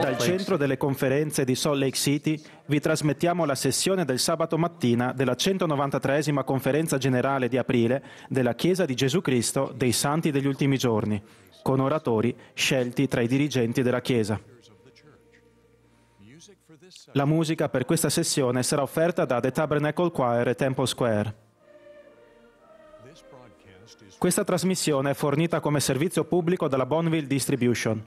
Dal centro delle conferenze di Salt Lake City vi trasmettiamo la sessione del sabato mattina della 193 conferenza generale di aprile della Chiesa di Gesù Cristo dei Santi degli Ultimi Giorni, con oratori scelti tra i dirigenti della Chiesa. La musica per questa sessione sarà offerta da The Tabernacle Choir e Temple Square. Questa trasmissione è fornita come servizio pubblico dalla Bonneville Distribution.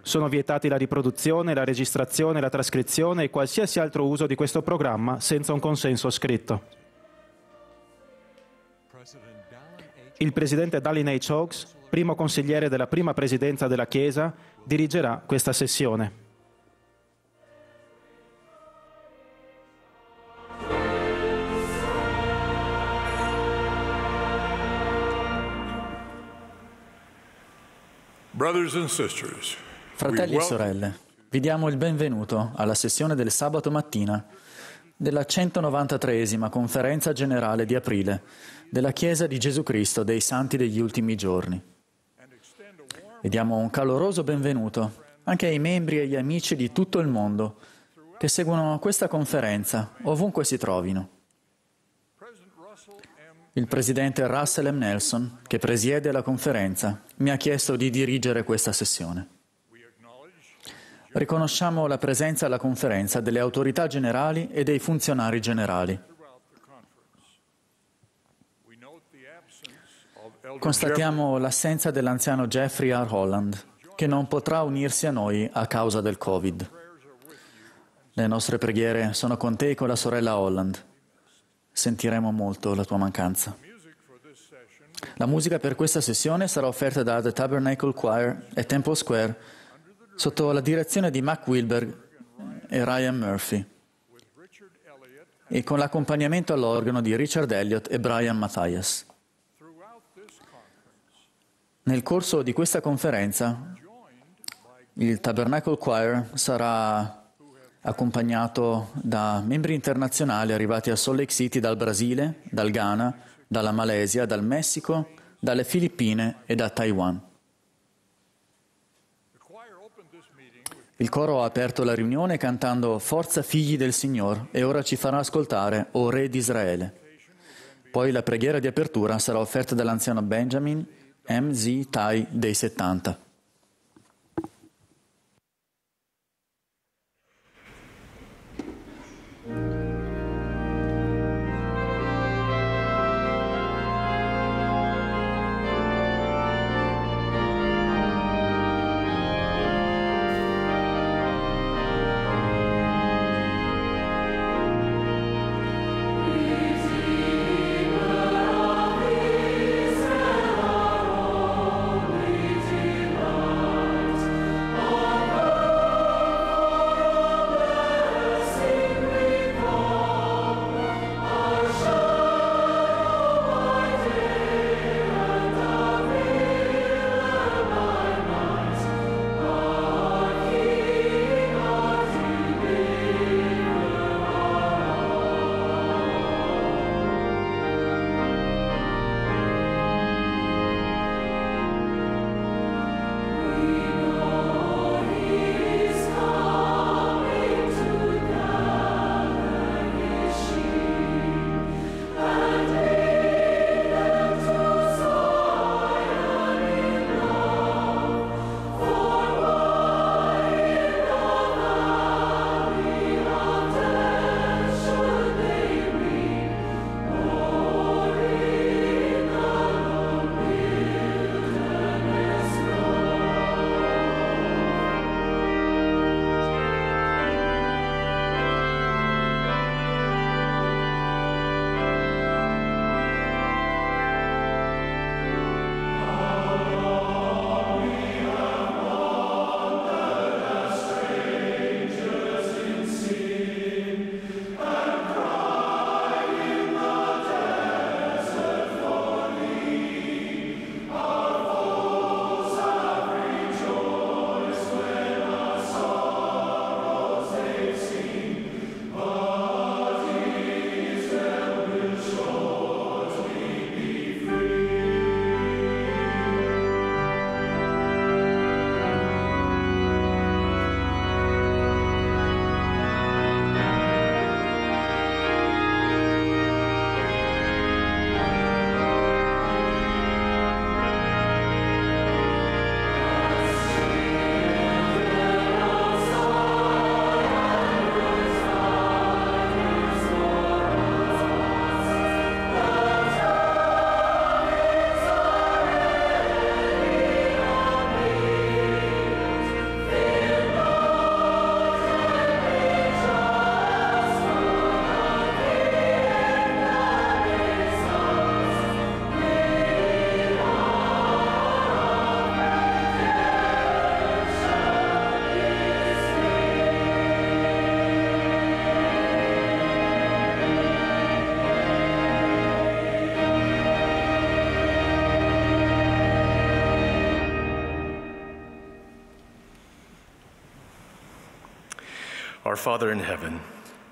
Sono vietati la riproduzione, la registrazione, la trascrizione e qualsiasi altro uso di questo programma senza un consenso scritto. Il presidente Dallin H. Hawks, primo consigliere della prima presidenza della Chiesa, dirigerà questa sessione. Fratelli e sorelle, vi diamo il benvenuto alla sessione del sabato mattina della 193 conferenza generale di aprile della Chiesa di Gesù Cristo dei Santi degli ultimi giorni. E diamo un caloroso benvenuto anche ai membri e agli amici di tutto il mondo che seguono questa conferenza ovunque si trovino. Il presidente Russell M. Nelson, che presiede la conferenza, mi ha chiesto di dirigere questa sessione. Riconosciamo la presenza alla conferenza delle autorità generali e dei funzionari generali. Constatiamo l'assenza dell'anziano Jeffrey R. Holland, che non potrà unirsi a noi a causa del Covid. Le nostre preghiere sono con te e con la sorella Holland sentiremo molto la tua mancanza. La musica per questa sessione sarà offerta da The Tabernacle Choir e Temple Square sotto la direzione di Mac Wilberg e Ryan Murphy e con l'accompagnamento all'organo di Richard Elliott e Brian Mathias. Nel corso di questa conferenza il Tabernacle Choir sarà accompagnato da membri internazionali arrivati a Salt Lake City dal Brasile, dal Ghana, dalla Malesia, dal Messico, dalle Filippine e da Taiwan. Il coro ha aperto la riunione cantando Forza figli del Signore e ora ci farà ascoltare, o Re di Israele. Poi la preghiera di apertura sarà offerta dall'anziano Benjamin M. Z. Tai dei 70. you.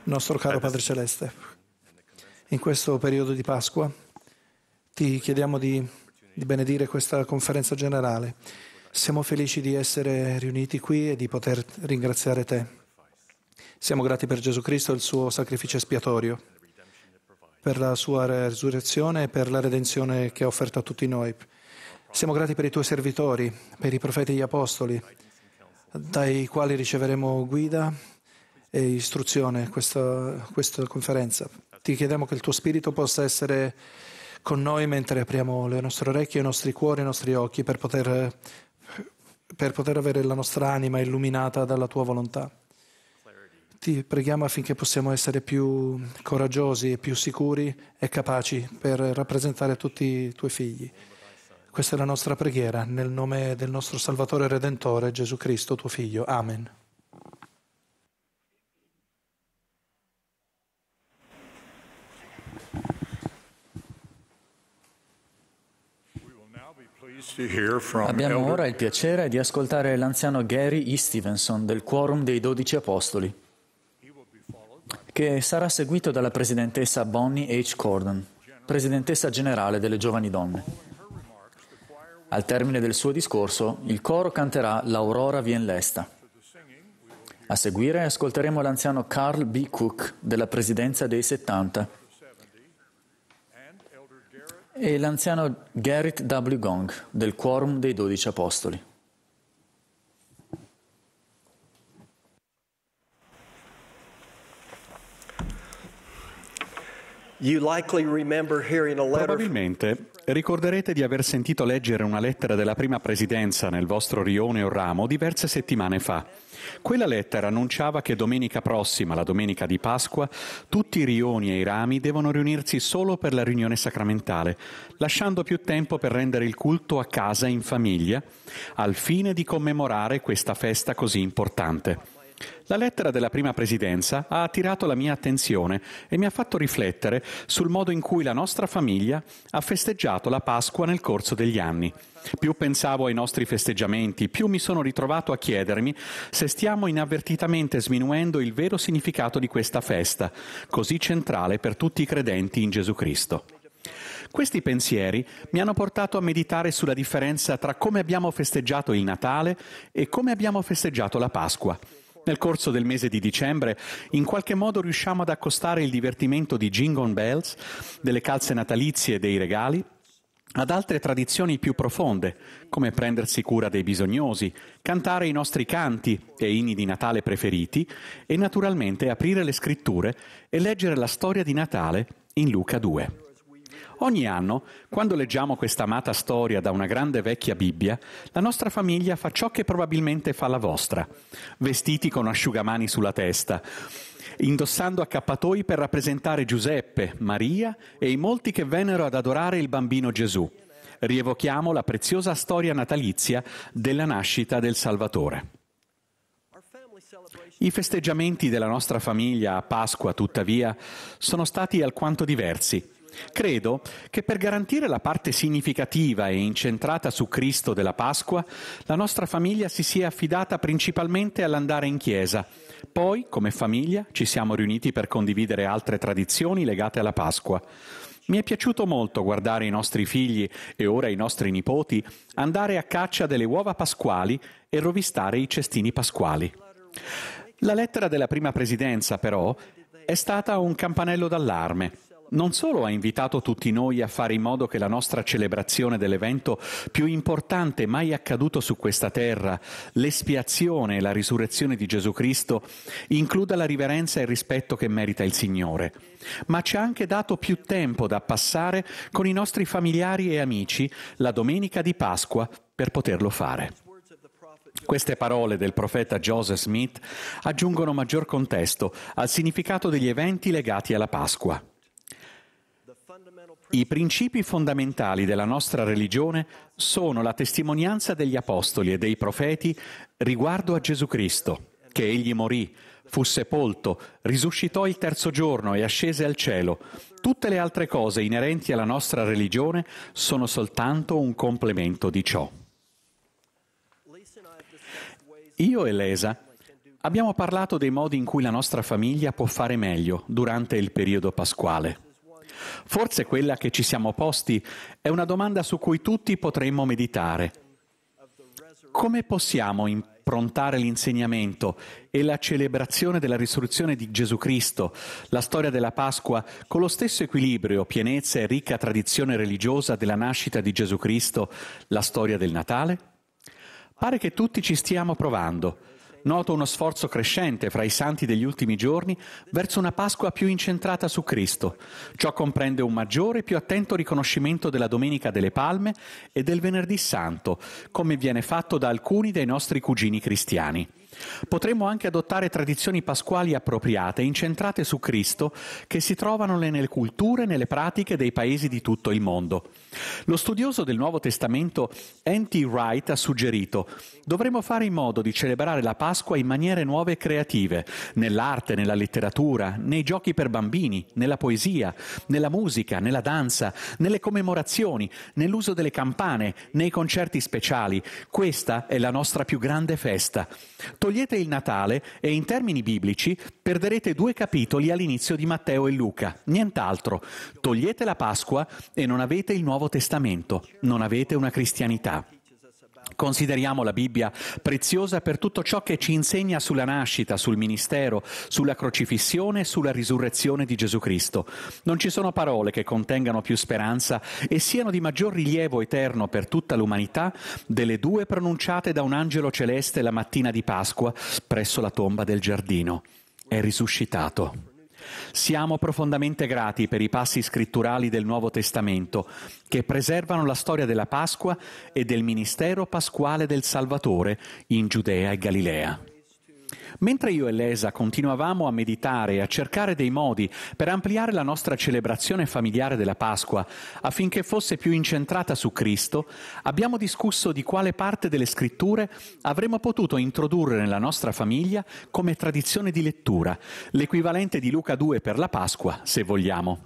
nostro caro Padre Celeste, in questo periodo di Pasqua ti chiediamo di, di benedire questa conferenza generale. Siamo felici di essere riuniti qui e di poter ringraziare te. Siamo grati per Gesù Cristo e il suo sacrificio espiatorio, per la sua resurrezione e per la redenzione che ha offerto a tutti noi. Siamo grati per i tuoi servitori, per i profeti e gli apostoli, dai quali riceveremo guida e istruzione questa, questa conferenza. Ti chiediamo che il tuo spirito possa essere con noi mentre apriamo le nostre orecchie, i nostri cuori, i nostri occhi per poter, per poter avere la nostra anima illuminata dalla tua volontà. Ti preghiamo affinché possiamo essere più coraggiosi, e più sicuri e capaci per rappresentare tutti i tuoi figli. Questa è la nostra preghiera nel nome del nostro Salvatore e Redentore Gesù Cristo, tuo Figlio. Amen. Abbiamo ora il piacere di ascoltare l'anziano Gary E. Stevenson del Quorum dei Dodici Apostoli, che sarà seguito dalla presidentessa Bonnie H. Corden, presidentessa generale delle giovani donne. Al termine del suo discorso, il coro canterà L'Aurora vien lesta. A seguire ascolteremo l'anziano Carl B. Cook della presidenza dei 70 e l'anziano Garrett W. Gong del Quorum dei Dodici Apostoli. Probabilmente Ricorderete di aver sentito leggere una lettera della prima presidenza nel vostro rione o ramo diverse settimane fa. Quella lettera annunciava che domenica prossima, la domenica di Pasqua, tutti i rioni e i rami devono riunirsi solo per la riunione sacramentale, lasciando più tempo per rendere il culto a casa in famiglia, al fine di commemorare questa festa così importante. La lettera della prima presidenza ha attirato la mia attenzione e mi ha fatto riflettere sul modo in cui la nostra famiglia ha festeggiato la Pasqua nel corso degli anni. Più pensavo ai nostri festeggiamenti, più mi sono ritrovato a chiedermi se stiamo inavvertitamente sminuendo il vero significato di questa festa, così centrale per tutti i credenti in Gesù Cristo. Questi pensieri mi hanno portato a meditare sulla differenza tra come abbiamo festeggiato il Natale e come abbiamo festeggiato la Pasqua nel corso del mese di dicembre, in qualche modo riusciamo ad accostare il divertimento di Jingle Bells, delle calze natalizie e dei regali, ad altre tradizioni più profonde, come prendersi cura dei bisognosi, cantare i nostri canti e inni di Natale preferiti e naturalmente aprire le scritture e leggere la storia di Natale in Luca 2. Ogni anno, quando leggiamo questa amata storia da una grande vecchia Bibbia, la nostra famiglia fa ciò che probabilmente fa la vostra, vestiti con asciugamani sulla testa, indossando accappatoi per rappresentare Giuseppe, Maria e i molti che vennero ad adorare il bambino Gesù. Rievochiamo la preziosa storia natalizia della nascita del Salvatore. I festeggiamenti della nostra famiglia a Pasqua, tuttavia, sono stati alquanto diversi. Credo che per garantire la parte significativa e incentrata su Cristo della Pasqua, la nostra famiglia si sia affidata principalmente all'andare in chiesa. Poi, come famiglia, ci siamo riuniti per condividere altre tradizioni legate alla Pasqua. Mi è piaciuto molto guardare i nostri figli e ora i nostri nipoti andare a caccia delle uova pasquali e rovistare i cestini pasquali. La lettera della prima presidenza, però, è stata un campanello d'allarme non solo ha invitato tutti noi a fare in modo che la nostra celebrazione dell'evento più importante mai accaduto su questa terra, l'espiazione e la risurrezione di Gesù Cristo, includa la riverenza e il rispetto che merita il Signore, ma ci ha anche dato più tempo da passare con i nostri familiari e amici la domenica di Pasqua per poterlo fare. Queste parole del profeta Joseph Smith aggiungono maggior contesto al significato degli eventi legati alla Pasqua. I principi fondamentali della nostra religione sono la testimonianza degli apostoli e dei profeti riguardo a Gesù Cristo, che egli morì, fu sepolto, risuscitò il terzo giorno e ascese al cielo. Tutte le altre cose inerenti alla nostra religione sono soltanto un complemento di ciò. Io e Lesa abbiamo parlato dei modi in cui la nostra famiglia può fare meglio durante il periodo pasquale. Forse quella che ci siamo posti è una domanda su cui tutti potremmo meditare. Come possiamo improntare l'insegnamento e la celebrazione della risurrezione di Gesù Cristo, la storia della Pasqua, con lo stesso equilibrio, pienezza e ricca tradizione religiosa della nascita di Gesù Cristo, la storia del Natale? Pare che tutti ci stiamo provando noto uno sforzo crescente fra i santi degli ultimi giorni verso una Pasqua più incentrata su Cristo. Ciò comprende un maggiore e più attento riconoscimento della Domenica delle Palme e del Venerdì Santo, come viene fatto da alcuni dei nostri cugini cristiani. Potremmo anche adottare tradizioni pasquali appropriate, incentrate su Cristo, che si trovano nelle culture e nelle pratiche dei paesi di tutto il mondo. Lo studioso del Nuovo Testamento Anti Wright ha suggerito: dovremmo fare in modo di celebrare la Pasqua in maniere nuove e creative, nell'arte, nella letteratura, nei giochi per bambini, nella poesia, nella musica, nella danza, nelle commemorazioni, nell'uso delle campane, nei concerti speciali. Questa è la nostra più grande festa. Togliamo togliete il Natale e in termini biblici perderete due capitoli all'inizio di Matteo e Luca, nient'altro. Togliete la Pasqua e non avete il Nuovo Testamento, non avete una cristianità. Consideriamo la Bibbia preziosa per tutto ciò che ci insegna sulla nascita, sul ministero, sulla crocifissione e sulla risurrezione di Gesù Cristo. Non ci sono parole che contengano più speranza e siano di maggior rilievo eterno per tutta l'umanità delle due pronunciate da un angelo celeste la mattina di Pasqua presso la tomba del giardino. È risuscitato. Siamo profondamente grati per i passi scritturali del Nuovo Testamento che preservano la storia della Pasqua e del ministero pasquale del Salvatore in Giudea e Galilea. Mentre io e Lesa continuavamo a meditare e a cercare dei modi per ampliare la nostra celebrazione familiare della Pasqua affinché fosse più incentrata su Cristo, abbiamo discusso di quale parte delle scritture avremmo potuto introdurre nella nostra famiglia come tradizione di lettura, l'equivalente di Luca 2 per la Pasqua, se vogliamo.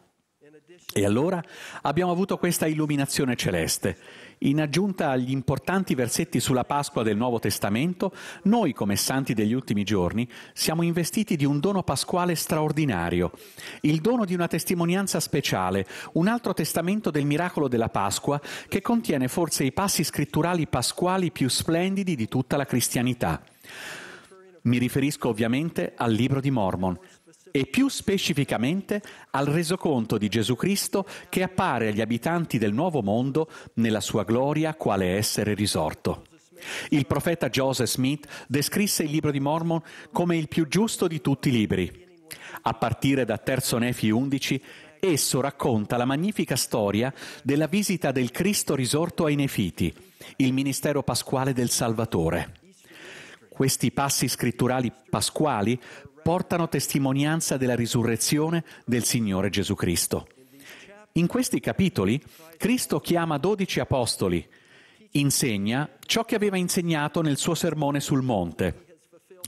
E allora abbiamo avuto questa illuminazione celeste. In aggiunta agli importanti versetti sulla Pasqua del Nuovo Testamento, noi come santi degli ultimi giorni siamo investiti di un dono pasquale straordinario, il dono di una testimonianza speciale, un altro testamento del miracolo della Pasqua che contiene forse i passi scritturali pasquali più splendidi di tutta la cristianità. Mi riferisco ovviamente al libro di Mormon, e più specificamente al resoconto di Gesù Cristo che appare agli abitanti del nuovo mondo nella sua gloria quale essere risorto. Il profeta Joseph Smith descrisse il libro di Mormon come il più giusto di tutti i libri. A partire da Terzo Nefi 11, esso racconta la magnifica storia della visita del Cristo risorto ai Nefiti, il ministero pasquale del Salvatore. Questi passi scritturali pasquali portano testimonianza della risurrezione del Signore Gesù Cristo. In questi capitoli Cristo chiama dodici apostoli, insegna ciò che aveva insegnato nel suo sermone sul monte,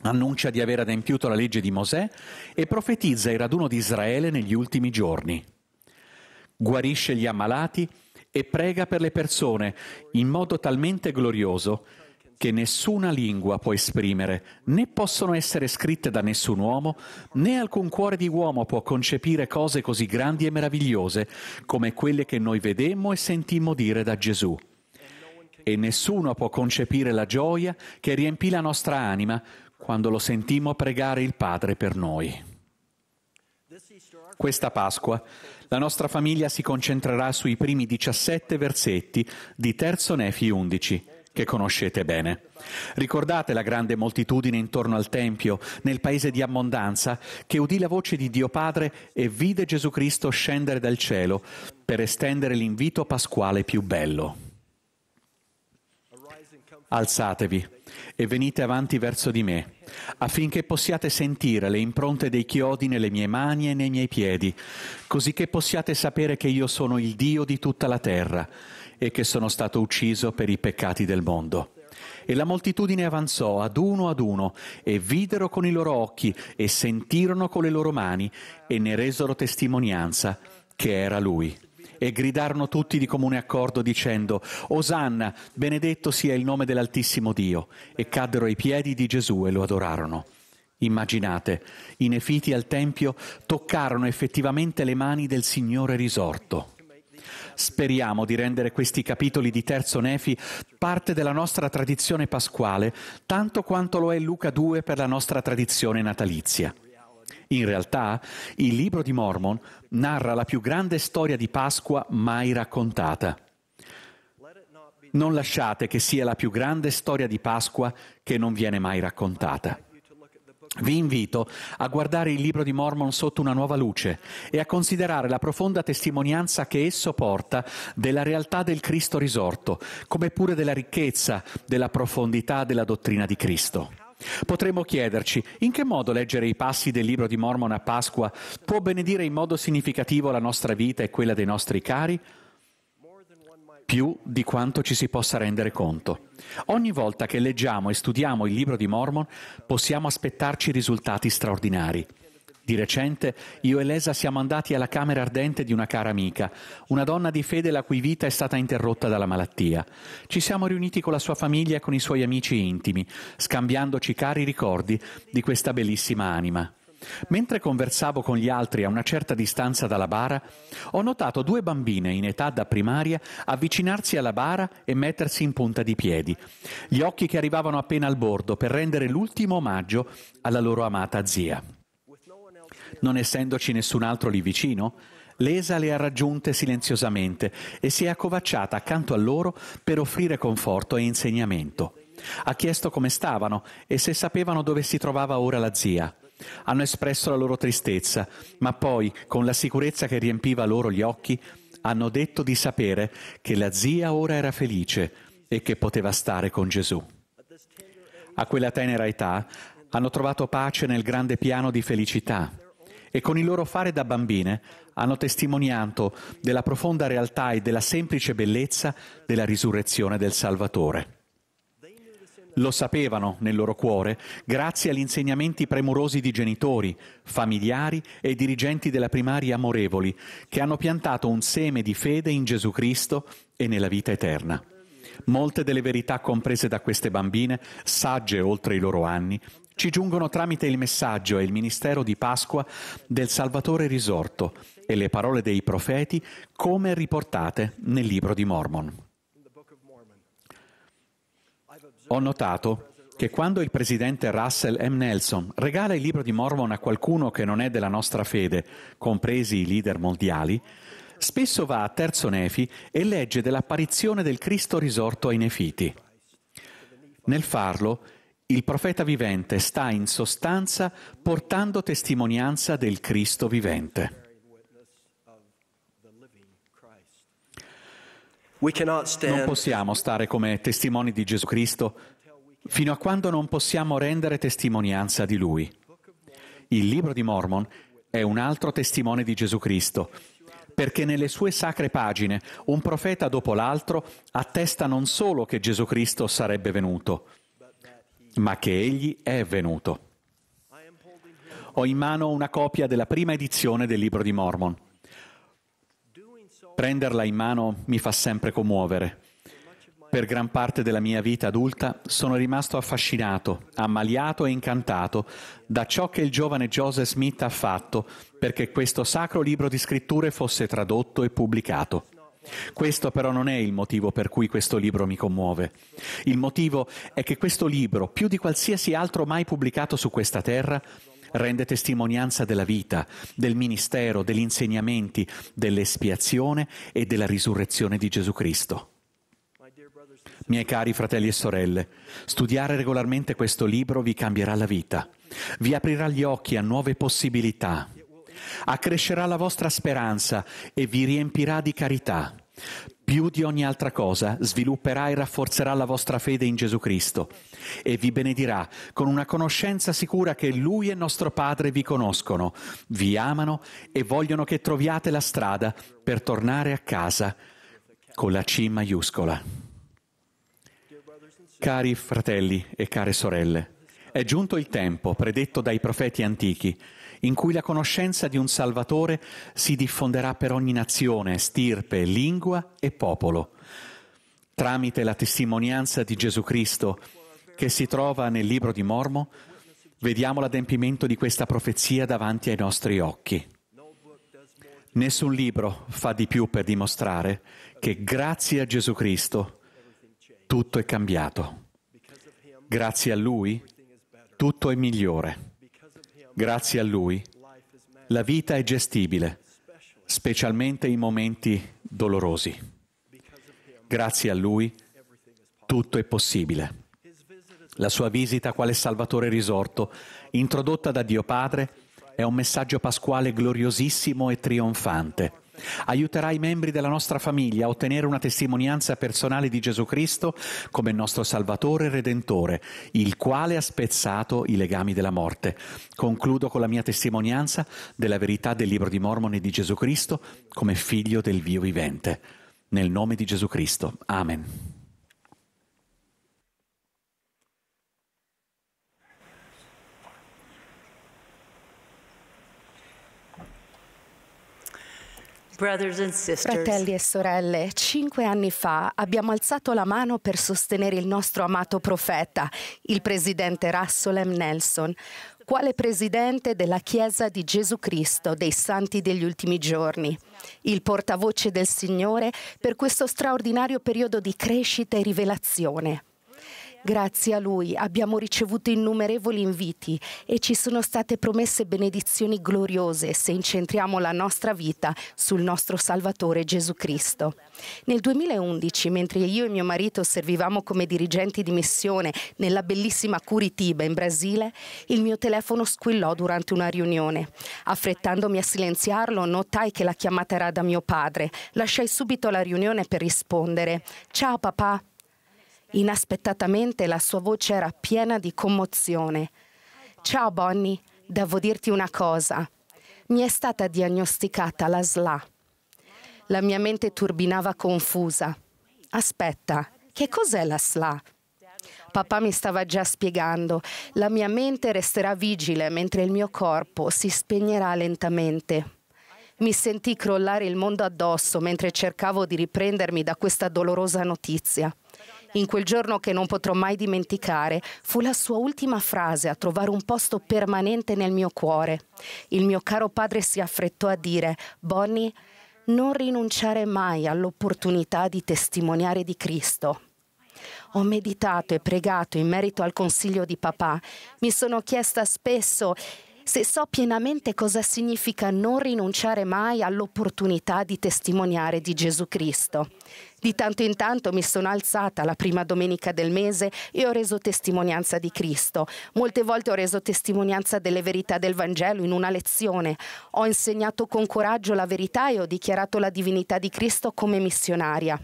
annuncia di aver adempiuto la legge di Mosè e profetizza il raduno di Israele negli ultimi giorni. Guarisce gli ammalati e prega per le persone in modo talmente glorioso che nessuna lingua può esprimere, né possono essere scritte da nessun uomo, né alcun cuore di uomo può concepire cose così grandi e meravigliose come quelle che noi vedemmo e sentimmo dire da Gesù. E nessuno può concepire la gioia che riempì la nostra anima quando lo sentimmo pregare il Padre per noi. Questa Pasqua la nostra famiglia si concentrerà sui primi 17 versetti di Terzo Nefi 11 che conoscete bene. Ricordate la grande moltitudine intorno al Tempio, nel paese di Ammondanza, che udì la voce di Dio Padre e vide Gesù Cristo scendere dal cielo per estendere l'invito pasquale più bello. Alzatevi e venite avanti verso di me, affinché possiate sentire le impronte dei chiodi nelle mie mani e nei miei piedi, così che possiate sapere che io sono il Dio di tutta la terra e che sono stato ucciso per i peccati del mondo. E la moltitudine avanzò ad uno ad uno, e videro con i loro occhi, e sentirono con le loro mani, e ne resero testimonianza che era lui. E gridarono tutti di comune accordo dicendo, Osanna, benedetto sia il nome dell'Altissimo Dio, e caddero ai piedi di Gesù e lo adorarono. Immaginate, i nefiti al Tempio toccarono effettivamente le mani del Signore risorto. Speriamo di rendere questi capitoli di Terzo Nefi parte della nostra tradizione pasquale, tanto quanto lo è Luca 2 per la nostra tradizione natalizia. In realtà, il libro di Mormon narra la più grande storia di Pasqua mai raccontata. Non lasciate che sia la più grande storia di Pasqua che non viene mai raccontata. Vi invito a guardare il libro di Mormon sotto una nuova luce e a considerare la profonda testimonianza che esso porta della realtà del Cristo risorto, come pure della ricchezza, della profondità della dottrina di Cristo. Potremmo chiederci in che modo leggere i passi del libro di Mormon a Pasqua può benedire in modo significativo la nostra vita e quella dei nostri cari? più di quanto ci si possa rendere conto. Ogni volta che leggiamo e studiamo il libro di Mormon possiamo aspettarci risultati straordinari. Di recente io e Lesa siamo andati alla camera ardente di una cara amica, una donna di fede la cui vita è stata interrotta dalla malattia. Ci siamo riuniti con la sua famiglia e con i suoi amici intimi, scambiandoci cari ricordi di questa bellissima anima. Mentre conversavo con gli altri a una certa distanza dalla bara, ho notato due bambine in età da primaria avvicinarsi alla bara e mettersi in punta di piedi, gli occhi che arrivavano appena al bordo per rendere l'ultimo omaggio alla loro amata zia. Non essendoci nessun altro lì vicino, Lesa le ha raggiunte silenziosamente e si è accovacciata accanto a loro per offrire conforto e insegnamento. Ha chiesto come stavano e se sapevano dove si trovava ora la zia. Hanno espresso la loro tristezza, ma poi, con la sicurezza che riempiva loro gli occhi, hanno detto di sapere che la zia ora era felice e che poteva stare con Gesù. A quella tenera età hanno trovato pace nel grande piano di felicità e con il loro fare da bambine hanno testimoniato della profonda realtà e della semplice bellezza della risurrezione del Salvatore. Lo sapevano nel loro cuore grazie agli insegnamenti premurosi di genitori, familiari e dirigenti della primaria amorevoli che hanno piantato un seme di fede in Gesù Cristo e nella vita eterna. Molte delle verità comprese da queste bambine, sagge oltre i loro anni, ci giungono tramite il messaggio e il ministero di Pasqua del Salvatore risorto e le parole dei profeti come riportate nel libro di Mormon. Ho notato che quando il presidente Russell M. Nelson regala il libro di Mormon a qualcuno che non è della nostra fede, compresi i leader mondiali, spesso va a Terzo Nefi e legge dell'apparizione del Cristo risorto ai Nefiti. Nel farlo, il profeta vivente sta in sostanza portando testimonianza del Cristo vivente. Non possiamo stare come testimoni di Gesù Cristo fino a quando non possiamo rendere testimonianza di Lui. Il libro di Mormon è un altro testimone di Gesù Cristo, perché nelle sue sacre pagine un profeta dopo l'altro attesta non solo che Gesù Cristo sarebbe venuto, ma che Egli è venuto. Ho in mano una copia della prima edizione del libro di Mormon Prenderla in mano mi fa sempre commuovere. Per gran parte della mia vita adulta sono rimasto affascinato, ammaliato e incantato da ciò che il giovane Joseph Smith ha fatto perché questo sacro libro di scritture fosse tradotto e pubblicato. Questo però non è il motivo per cui questo libro mi commuove. Il motivo è che questo libro, più di qualsiasi altro mai pubblicato su questa terra, rende testimonianza della vita, del ministero, degli insegnamenti, dell'espiazione e della risurrezione di Gesù Cristo. Miei cari fratelli e sorelle, studiare regolarmente questo libro vi cambierà la vita, vi aprirà gli occhi a nuove possibilità, accrescerà la vostra speranza e vi riempirà di carità più di ogni altra cosa svilupperà e rafforzerà la vostra fede in Gesù Cristo e vi benedirà con una conoscenza sicura che Lui e nostro Padre vi conoscono, vi amano e vogliono che troviate la strada per tornare a casa con la C maiuscola. Cari fratelli e care sorelle, è giunto il tempo predetto dai profeti antichi in cui la conoscenza di un Salvatore si diffonderà per ogni nazione, stirpe, lingua e popolo, tramite la testimonianza di Gesù Cristo che si trova nel libro di Mormo, vediamo l'adempimento di questa profezia davanti ai nostri occhi. Nessun libro fa di più per dimostrare che grazie a Gesù Cristo tutto è cambiato. Grazie a Lui tutto è migliore. Grazie a Lui la vita è gestibile, specialmente in momenti dolorosi. Grazie a Lui tutto è possibile. La sua visita quale Salvatore risorto, introdotta da Dio Padre, è un messaggio pasquale gloriosissimo e trionfante Aiuterà i membri della nostra famiglia a ottenere una testimonianza personale di Gesù Cristo come nostro Salvatore e Redentore, il quale ha spezzato i legami della morte. Concludo con la mia testimonianza della verità del libro di Mormone di Gesù Cristo come figlio del Vio vivente. Nel nome di Gesù Cristo. Amen. Fratelli e sorelle, cinque anni fa abbiamo alzato la mano per sostenere il nostro amato profeta, il presidente Russell M. Nelson, quale presidente della Chiesa di Gesù Cristo dei Santi degli ultimi giorni, il portavoce del Signore per questo straordinario periodo di crescita e rivelazione. Grazie a lui abbiamo ricevuto innumerevoli inviti e ci sono state promesse benedizioni gloriose se incentriamo la nostra vita sul nostro Salvatore Gesù Cristo. Nel 2011, mentre io e mio marito servivamo come dirigenti di missione nella bellissima Curitiba in Brasile, il mio telefono squillò durante una riunione. Affrettandomi a silenziarlo, notai che la chiamata era da mio padre. Lasciai subito la riunione per rispondere. Ciao papà, Inaspettatamente la sua voce era piena di commozione. Ciao Bonnie, devo dirti una cosa. Mi è stata diagnosticata la SLA. La mia mente turbinava confusa. Aspetta, che cos'è la SLA? Papà mi stava già spiegando, la mia mente resterà vigile mentre il mio corpo si spegnerà lentamente. Mi sentì crollare il mondo addosso mentre cercavo di riprendermi da questa dolorosa notizia. In quel giorno che non potrò mai dimenticare fu la sua ultima frase a trovare un posto permanente nel mio cuore. Il mio caro padre si affrettò a dire, Bonnie, non rinunciare mai all'opportunità di testimoniare di Cristo. Ho meditato e pregato in merito al consiglio di papà. Mi sono chiesta spesso se so pienamente cosa significa non rinunciare mai all'opportunità di testimoniare di Gesù Cristo. Di tanto in tanto mi sono alzata la prima domenica del mese e ho reso testimonianza di Cristo. Molte volte ho reso testimonianza delle verità del Vangelo in una lezione. Ho insegnato con coraggio la verità e ho dichiarato la divinità di Cristo come missionaria.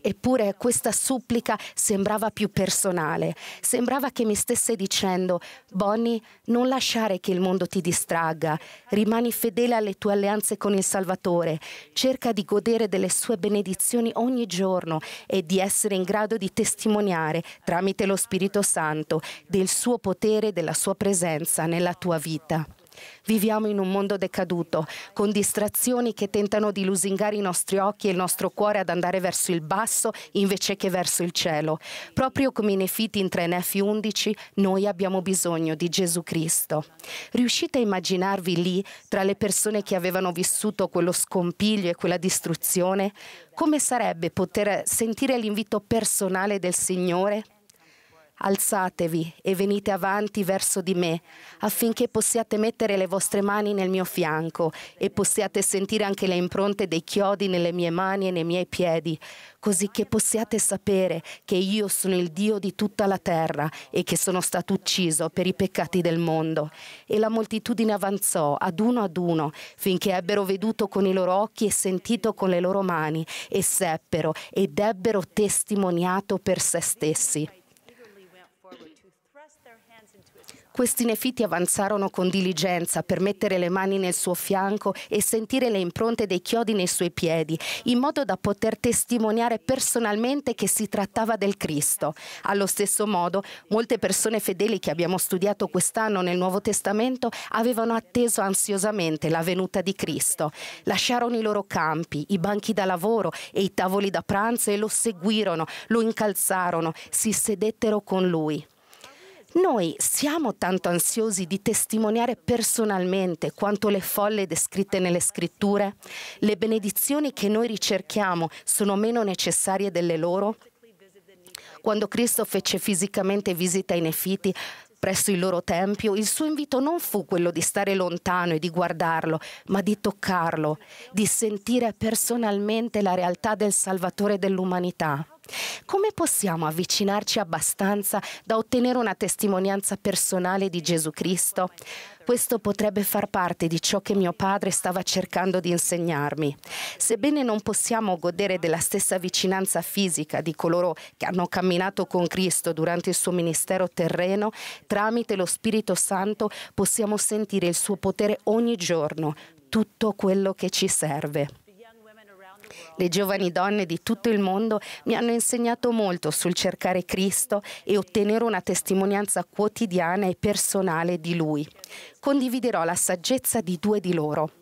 Eppure questa supplica sembrava più personale, sembrava che mi stesse dicendo, Bonnie, non lasciare che il mondo ti distragga, rimani fedele alle tue alleanze con il Salvatore, cerca di godere delle sue benedizioni ogni giorno e di essere in grado di testimoniare, tramite lo Spirito Santo, del suo potere e della sua presenza nella tua vita. Viviamo in un mondo decaduto, con distrazioni che tentano di lusingare i nostri occhi e il nostro cuore ad andare verso il basso invece che verso il cielo. Proprio come i nefiti in 3 Nefi 11, noi abbiamo bisogno di Gesù Cristo. Riuscite a immaginarvi lì, tra le persone che avevano vissuto quello scompiglio e quella distruzione? Come sarebbe poter sentire l'invito personale del Signore? alzatevi e venite avanti verso di me, affinché possiate mettere le vostre mani nel mio fianco e possiate sentire anche le impronte dei chiodi nelle mie mani e nei miei piedi, così che possiate sapere che io sono il Dio di tutta la terra e che sono stato ucciso per i peccati del mondo. E la moltitudine avanzò ad uno ad uno, finché ebbero veduto con i loro occhi e sentito con le loro mani, e seppero ed ebbero testimoniato per se stessi. Questi nefiti avanzarono con diligenza per mettere le mani nel suo fianco e sentire le impronte dei chiodi nei suoi piedi, in modo da poter testimoniare personalmente che si trattava del Cristo. Allo stesso modo, molte persone fedeli che abbiamo studiato quest'anno nel Nuovo Testamento avevano atteso ansiosamente la venuta di Cristo. Lasciarono i loro campi, i banchi da lavoro e i tavoli da pranzo e lo seguirono, lo incalzarono, si sedettero con lui. Noi siamo tanto ansiosi di testimoniare personalmente quanto le folle descritte nelle scritture? Le benedizioni che noi ricerchiamo sono meno necessarie delle loro? Quando Cristo fece fisicamente visita ai Nefiti, presso il loro tempio, il suo invito non fu quello di stare lontano e di guardarlo, ma di toccarlo, di sentire personalmente la realtà del Salvatore dell'umanità. Come possiamo avvicinarci abbastanza da ottenere una testimonianza personale di Gesù Cristo? Questo potrebbe far parte di ciò che mio padre stava cercando di insegnarmi. Sebbene non possiamo godere della stessa vicinanza fisica di coloro che hanno camminato con Cristo durante il suo ministero terreno, tramite lo Spirito Santo possiamo sentire il suo potere ogni giorno, tutto quello che ci serve. Le giovani donne di tutto il mondo mi hanno insegnato molto sul cercare Cristo e ottenere una testimonianza quotidiana e personale di Lui. Condividerò la saggezza di due di loro.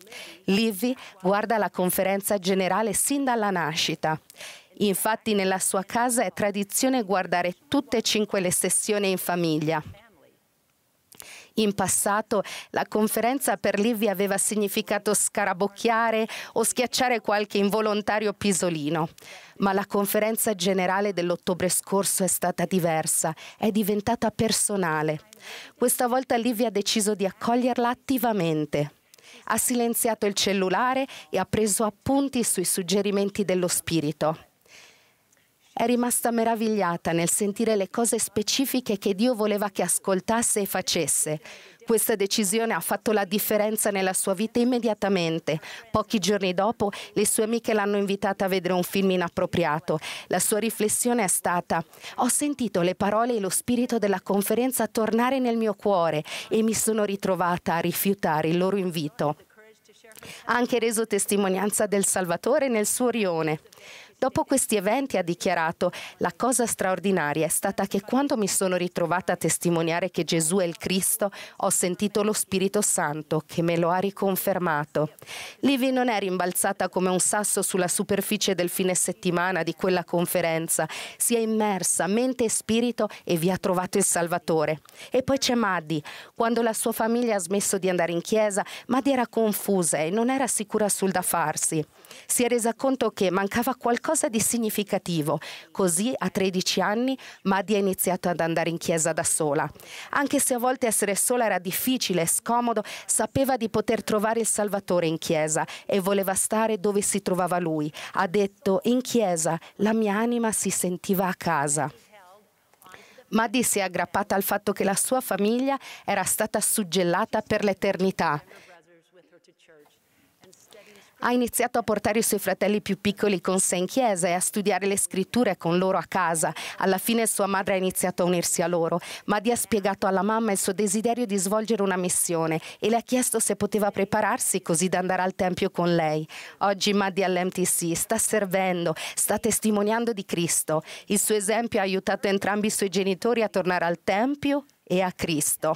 Livy guarda la conferenza generale sin dalla nascita. Infatti nella sua casa è tradizione guardare tutte e cinque le sessioni in famiglia. In passato la conferenza per Livia aveva significato scarabocchiare o schiacciare qualche involontario pisolino. Ma la conferenza generale dell'ottobre scorso è stata diversa, è diventata personale. Questa volta Livia ha deciso di accoglierla attivamente. Ha silenziato il cellulare e ha preso appunti sui suggerimenti dello spirito. È rimasta meravigliata nel sentire le cose specifiche che Dio voleva che ascoltasse e facesse. Questa decisione ha fatto la differenza nella sua vita immediatamente. Pochi giorni dopo le sue amiche l'hanno invitata a vedere un film inappropriato. La sua riflessione è stata ho sentito le parole e lo spirito della conferenza tornare nel mio cuore e mi sono ritrovata a rifiutare il loro invito. Ha anche reso testimonianza del Salvatore nel suo rione. Dopo questi eventi ha dichiarato la cosa straordinaria è stata che quando mi sono ritrovata a testimoniare che Gesù è il Cristo ho sentito lo Spirito Santo che me lo ha riconfermato. Livy non è rimbalzata come un sasso sulla superficie del fine settimana di quella conferenza, si è immersa mente e spirito e vi ha trovato il Salvatore. E poi c'è Maddi, quando la sua famiglia ha smesso di andare in chiesa, Maddi era confusa e non era sicura sul da farsi si è resa conto che mancava qualcosa di significativo, così a 13 anni Maddie ha iniziato ad andare in chiesa da sola. Anche se a volte essere sola era difficile e scomodo, sapeva di poter trovare il Salvatore in chiesa e voleva stare dove si trovava lui. Ha detto in chiesa la mia anima si sentiva a casa. Maddie si è aggrappata al fatto che la sua famiglia era stata suggellata per l'eternità. Ha iniziato a portare i suoi fratelli più piccoli con sé in chiesa e a studiare le scritture con loro a casa. Alla fine sua madre ha iniziato a unirsi a loro. Madi ha spiegato alla mamma il suo desiderio di svolgere una missione e le ha chiesto se poteva prepararsi così da andare al Tempio con lei. Oggi Madi all'MTC sta servendo, sta testimoniando di Cristo. Il suo esempio ha aiutato entrambi i suoi genitori a tornare al Tempio e a Cristo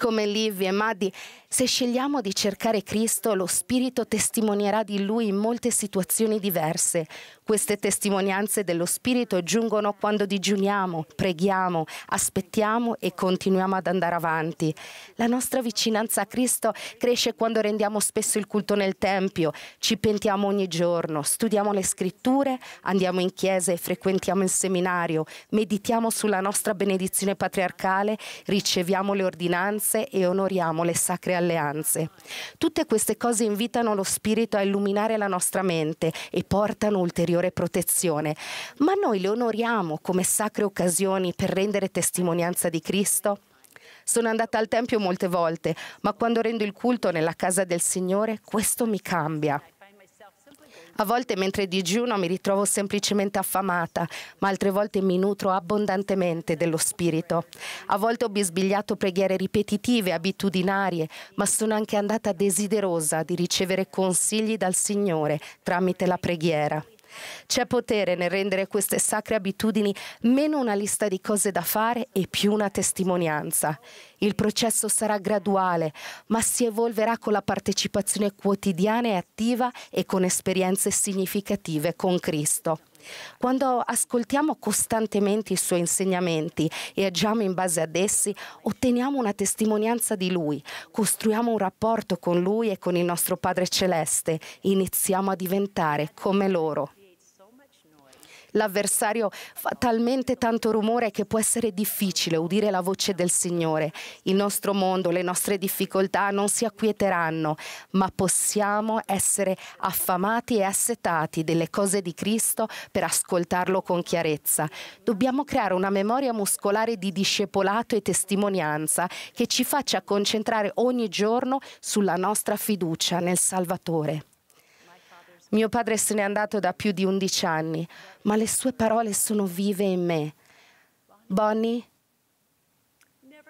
come Livia e Maddi, se scegliamo di cercare Cristo, lo Spirito testimonierà di Lui in molte situazioni diverse. Queste testimonianze dello Spirito giungono quando digiuniamo, preghiamo, aspettiamo e continuiamo ad andare avanti. La nostra vicinanza a Cristo cresce quando rendiamo spesso il culto nel Tempio, ci pentiamo ogni giorno, studiamo le scritture, andiamo in chiesa e frequentiamo il seminario, meditiamo sulla nostra benedizione patriarcale, riceviamo le ordinanze, alleanze e onoriamo le sacre alleanze. Tutte queste cose invitano lo spirito a illuminare la nostra mente e portano ulteriore protezione, ma noi le onoriamo come sacre occasioni per rendere testimonianza di Cristo? Sono andata al Tempio molte volte, ma quando rendo il culto nella casa del Signore, questo mi cambia. A volte mentre digiuno mi ritrovo semplicemente affamata, ma altre volte mi nutro abbondantemente dello spirito. A volte ho bisbigliato preghiere ripetitive, abitudinarie, ma sono anche andata desiderosa di ricevere consigli dal Signore tramite la preghiera. C'è potere nel rendere queste sacre abitudini meno una lista di cose da fare e più una testimonianza. Il processo sarà graduale, ma si evolverà con la partecipazione quotidiana e attiva e con esperienze significative con Cristo. Quando ascoltiamo costantemente i suoi insegnamenti e agiamo in base ad essi, otteniamo una testimonianza di Lui, costruiamo un rapporto con Lui e con il nostro Padre Celeste, iniziamo a diventare come loro l'avversario fa talmente tanto rumore che può essere difficile udire la voce del Signore. Il nostro mondo, le nostre difficoltà non si acquieteranno, ma possiamo essere affamati e assetati delle cose di Cristo per ascoltarlo con chiarezza. Dobbiamo creare una memoria muscolare di discepolato e testimonianza che ci faccia concentrare ogni giorno sulla nostra fiducia nel Salvatore. Mio padre se n'è andato da più di 11 anni, ma le sue parole sono vive in me. Bonnie,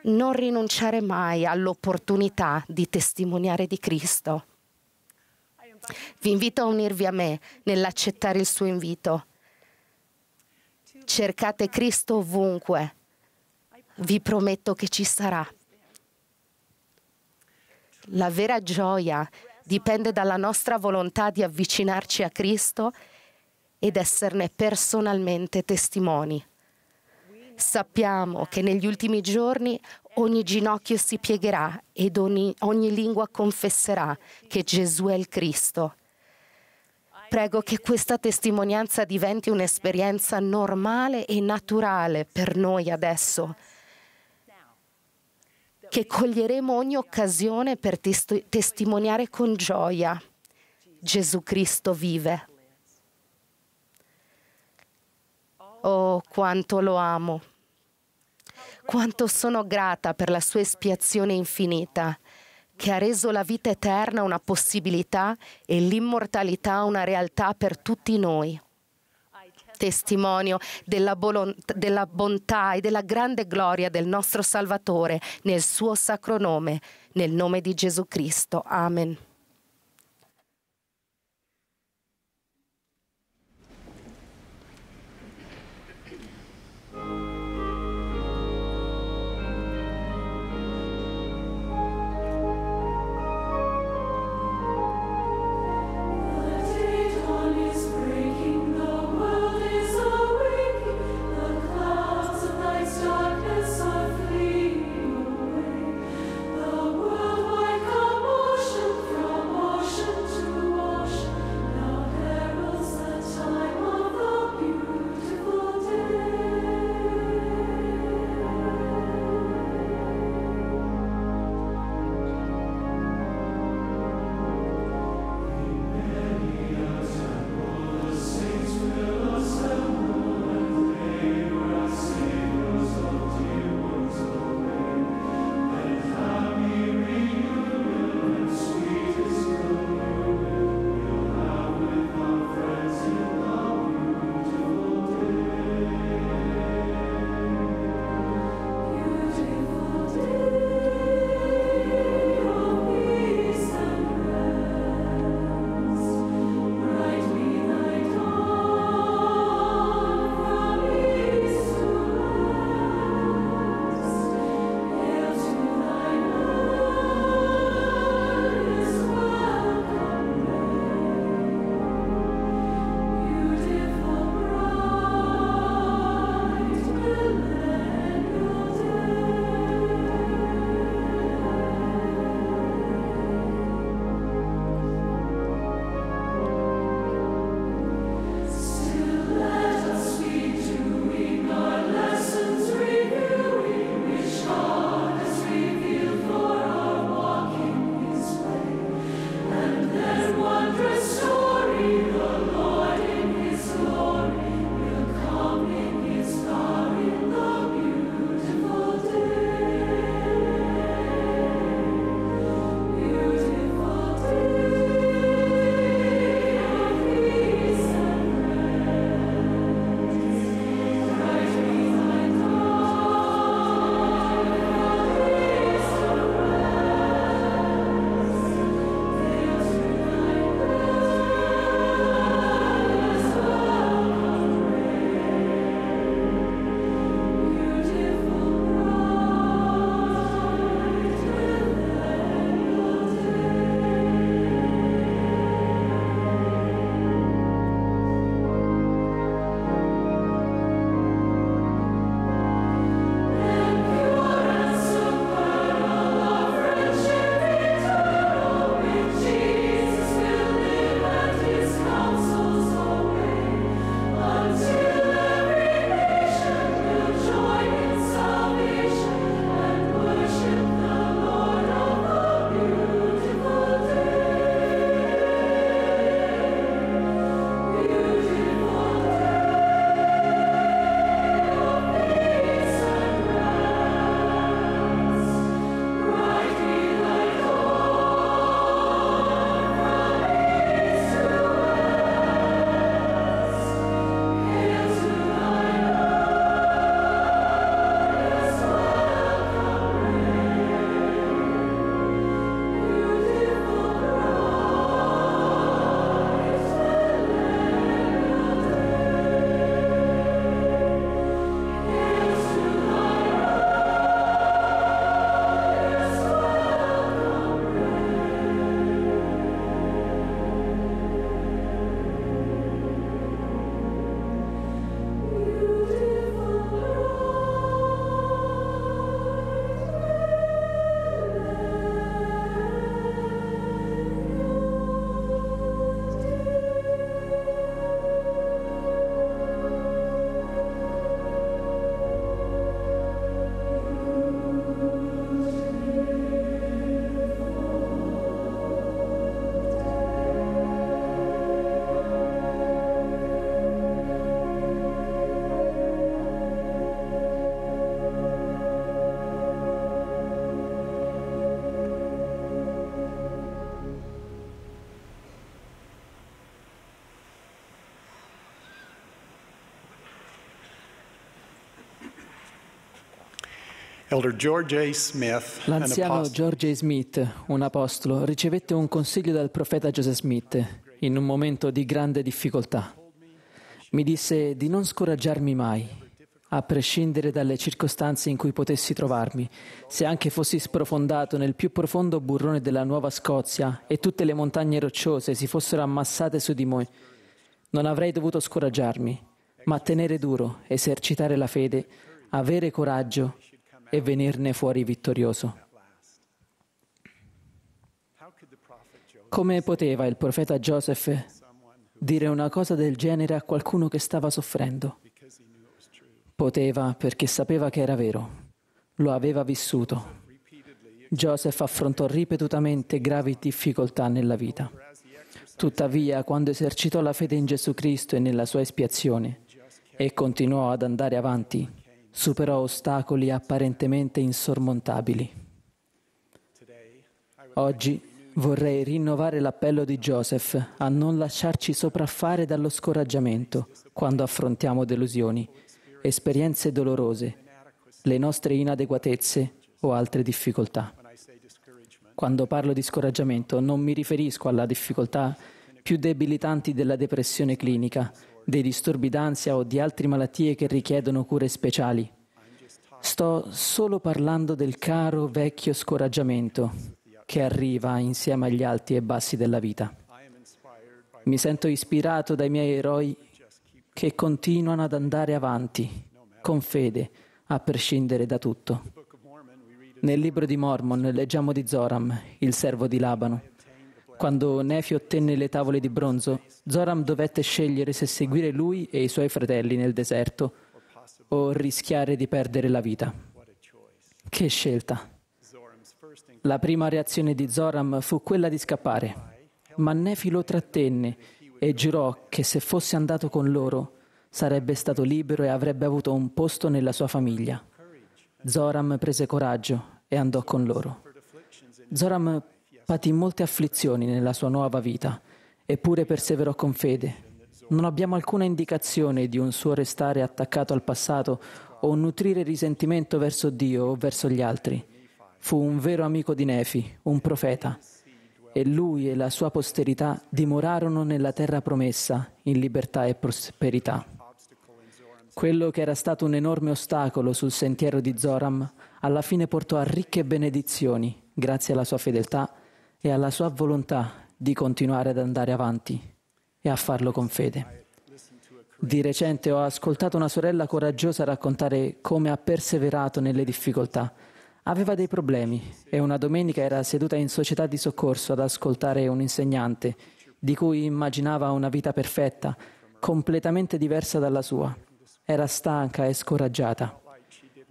non rinunciare mai all'opportunità di testimoniare di Cristo. Vi invito a unirvi a me nell'accettare il suo invito. Cercate Cristo ovunque. Vi prometto che ci sarà. La vera gioia dipende dalla nostra volontà di avvicinarci a Cristo ed esserne personalmente testimoni. Sappiamo che negli ultimi giorni ogni ginocchio si piegherà ed ogni, ogni lingua confesserà che Gesù è il Cristo. Prego che questa testimonianza diventi un'esperienza normale e naturale per noi adesso che coglieremo ogni occasione per test testimoniare con gioia. Gesù Cristo vive. Oh, quanto lo amo. Quanto sono grata per la sua espiazione infinita, che ha reso la vita eterna una possibilità e l'immortalità una realtà per tutti noi testimonio della, della bontà e della grande gloria del nostro Salvatore nel suo sacro nome, nel nome di Gesù Cristo. Amen. L'anziano George A. Smith, un apostolo, ricevette un consiglio dal profeta Joseph Smith in un momento di grande difficoltà. Mi disse di non scoraggiarmi mai, a prescindere dalle circostanze in cui potessi trovarmi, se anche fossi sprofondato nel più profondo burrone della Nuova Scozia e tutte le montagne rocciose si fossero ammassate su di me, non avrei dovuto scoraggiarmi, ma tenere duro, esercitare la fede, avere coraggio e venirne fuori vittorioso. Come poteva il profeta Joseph dire una cosa del genere a qualcuno che stava soffrendo? Poteva perché sapeva che era vero, lo aveva vissuto. Joseph affrontò ripetutamente gravi difficoltà nella vita. Tuttavia, quando esercitò la fede in Gesù Cristo e nella sua espiazione e continuò ad andare avanti, superò ostacoli apparentemente insormontabili. Oggi vorrei rinnovare l'appello di Joseph a non lasciarci sopraffare dallo scoraggiamento quando affrontiamo delusioni, esperienze dolorose, le nostre inadeguatezze o altre difficoltà. Quando parlo di scoraggiamento non mi riferisco alla difficoltà più debilitanti della depressione clinica, dei disturbi d'ansia o di altre malattie che richiedono cure speciali. Sto solo parlando del caro vecchio scoraggiamento che arriva insieme agli alti e bassi della vita. Mi sento ispirato dai miei eroi che continuano ad andare avanti con fede, a prescindere da tutto. Nel libro di Mormon leggiamo di Zoram, il servo di Labano. Quando Nefi ottenne le tavole di bronzo, Zoram dovette scegliere se seguire lui e i suoi fratelli nel deserto o rischiare di perdere la vita. Che scelta! La prima reazione di Zoram fu quella di scappare, ma Nefi lo trattenne e giurò che se fosse andato con loro sarebbe stato libero e avrebbe avuto un posto nella sua famiglia. Zoram prese coraggio e andò con loro. Zoram in molte afflizioni nella sua nuova vita, eppure perseverò con fede. Non abbiamo alcuna indicazione di un suo restare attaccato al passato o nutrire risentimento verso Dio o verso gli altri. Fu un vero amico di Nefi, un profeta, e lui e la sua posterità dimorarono nella terra promessa in libertà e prosperità. Quello che era stato un enorme ostacolo sul sentiero di Zoram alla fine portò a ricche benedizioni grazie alla sua fedeltà e alla sua volontà di continuare ad andare avanti e a farlo con fede. Di recente ho ascoltato una sorella coraggiosa raccontare come ha perseverato nelle difficoltà. Aveva dei problemi e una domenica era seduta in società di soccorso ad ascoltare un insegnante di cui immaginava una vita perfetta, completamente diversa dalla sua. Era stanca e scoraggiata.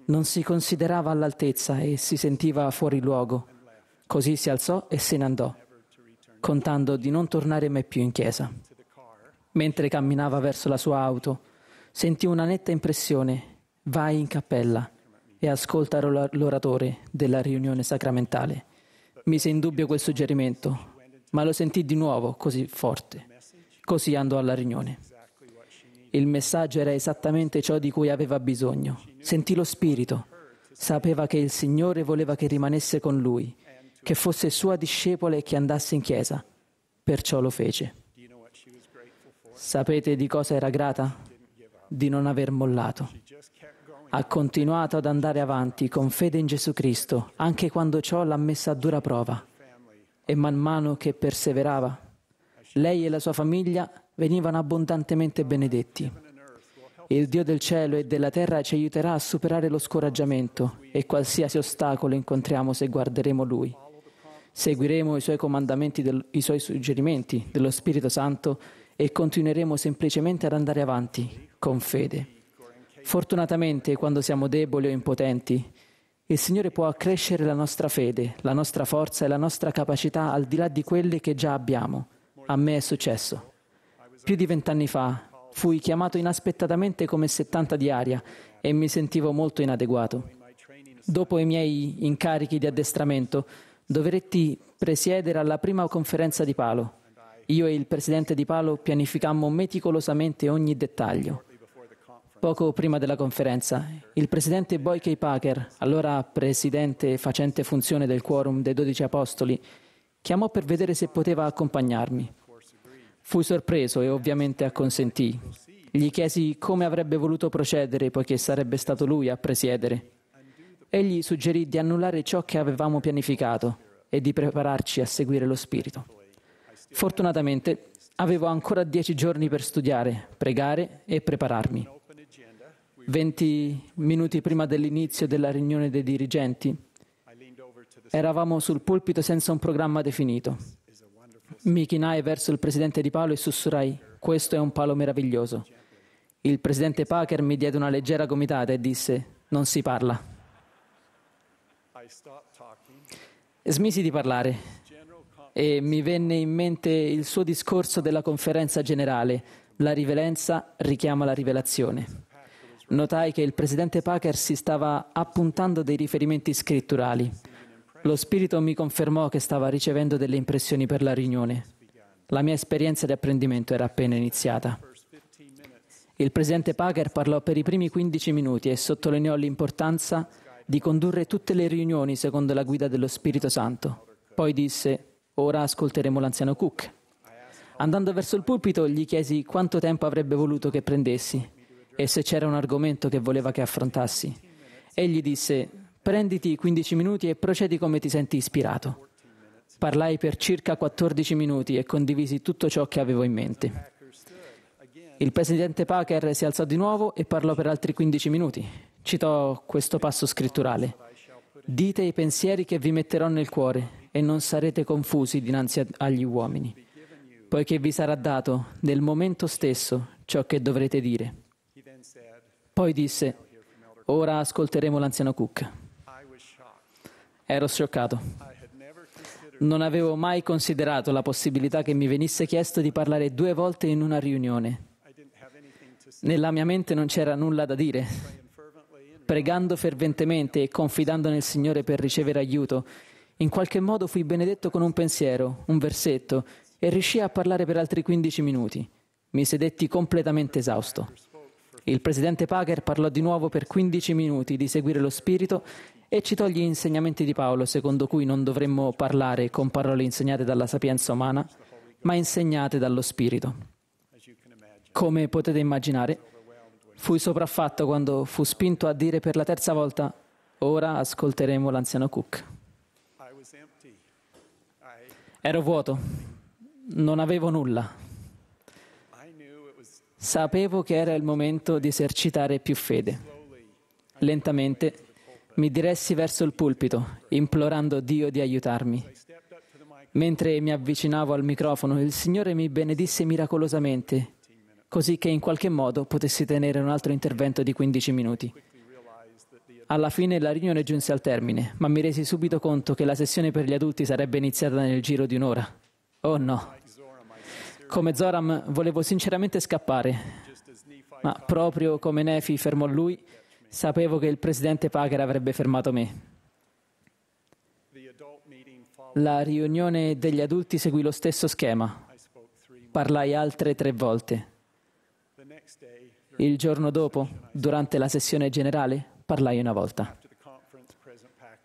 Non si considerava all'altezza e si sentiva fuori luogo. Così si alzò e se ne andò, contando di non tornare mai più in chiesa. Mentre camminava verso la sua auto, sentì una netta impressione. Vai in cappella e ascolta l'oratore della riunione sacramentale. Mise in dubbio quel suggerimento, ma lo sentì di nuovo così forte. Così andò alla riunione. Il messaggio era esattamente ciò di cui aveva bisogno. Sentì lo Spirito. Sapeva che il Signore voleva che rimanesse con lui che fosse sua discepola e che andasse in chiesa. Perciò lo fece. Sapete di cosa era grata? Di non aver mollato. Ha continuato ad andare avanti con fede in Gesù Cristo, anche quando ciò l'ha messa a dura prova. E man mano che perseverava, lei e la sua famiglia venivano abbondantemente benedetti. Il Dio del cielo e della terra ci aiuterà a superare lo scoraggiamento e qualsiasi ostacolo incontriamo se guarderemo Lui. Seguiremo i suoi comandamenti, del, i suoi suggerimenti dello Spirito Santo e continueremo semplicemente ad andare avanti con fede. Fortunatamente, quando siamo deboli o impotenti, il Signore può accrescere la nostra fede, la nostra forza e la nostra capacità al di là di quelle che già abbiamo. A me è successo. Più di vent'anni fa fui chiamato inaspettatamente come 70 di aria e mi sentivo molto inadeguato. Dopo i miei incarichi di addestramento, dovetti presiedere alla prima conferenza di Palo. Io e il presidente di Palo pianificammo meticolosamente ogni dettaglio. Poco prima della conferenza, il presidente Boy K. Packer, allora presidente facente funzione del quorum dei dodici apostoli, chiamò per vedere se poteva accompagnarmi. Fui sorpreso e ovviamente acconsentì. Gli chiesi come avrebbe voluto procedere, poiché sarebbe stato lui a presiedere. Egli suggerì di annullare ciò che avevamo pianificato e di prepararci a seguire lo Spirito. Fortunatamente avevo ancora dieci giorni per studiare, pregare e prepararmi. Venti minuti prima dell'inizio della riunione dei dirigenti, eravamo sul pulpito senza un programma definito. Mi chinai verso il presidente di Palo e sussurrai, questo è un palo meraviglioso. Il presidente Packer mi diede una leggera gomitata e disse, non si parla. Smisi di parlare e mi venne in mente il suo discorso della conferenza generale, la rivelenza richiama la rivelazione. Notai che il presidente Packer si stava appuntando dei riferimenti scritturali. Lo spirito mi confermò che stava ricevendo delle impressioni per la riunione. La mia esperienza di apprendimento era appena iniziata. Il presidente Packer parlò per i primi 15 minuti e sottolineò l'importanza di condurre tutte le riunioni secondo la guida dello Spirito Santo. Poi disse, ora ascolteremo l'anziano Cook. Andando verso il pulpito gli chiesi quanto tempo avrebbe voluto che prendessi e se c'era un argomento che voleva che affrontassi. Egli disse, prenditi 15 minuti e procedi come ti senti ispirato. Parlai per circa 14 minuti e condivisi tutto ciò che avevo in mente. Il presidente Packer si alzò di nuovo e parlò per altri 15 minuti. Citò questo passo scritturale. Dite i pensieri che vi metterò nel cuore e non sarete confusi dinanzi agli uomini, poiché vi sarà dato nel momento stesso ciò che dovrete dire. Poi disse, ora ascolteremo l'anziano Cook. Ero scioccato. Non avevo mai considerato la possibilità che mi venisse chiesto di parlare due volte in una riunione. Nella mia mente non c'era nulla da dire pregando ferventemente e confidando nel Signore per ricevere aiuto. In qualche modo fui benedetto con un pensiero, un versetto, e riuscii a parlare per altri 15 minuti. Mi sedetti completamente esausto. Il presidente Pager parlò di nuovo per 15 minuti di seguire lo Spirito e citò gli insegnamenti di Paolo, secondo cui non dovremmo parlare con parole insegnate dalla sapienza umana, ma insegnate dallo Spirito. Come potete immaginare, Fui sopraffatto quando fu spinto a dire per la terza volta, ora ascolteremo l'anziano Cook. Ero vuoto, non avevo nulla. Sapevo che era il momento di esercitare più fede. Lentamente mi diressi verso il pulpito, implorando Dio di aiutarmi. Mentre mi avvicinavo al microfono, il Signore mi benedisse miracolosamente così che in qualche modo potessi tenere un altro intervento di 15 minuti. Alla fine la riunione giunse al termine, ma mi resi subito conto che la sessione per gli adulti sarebbe iniziata nel giro di un'ora. Oh no. Come Zoram volevo sinceramente scappare, ma proprio come Nefi fermò lui, sapevo che il presidente Packer avrebbe fermato me. La riunione degli adulti seguì lo stesso schema. Parlai altre tre volte. Il giorno dopo, durante la sessione generale, parlai una volta.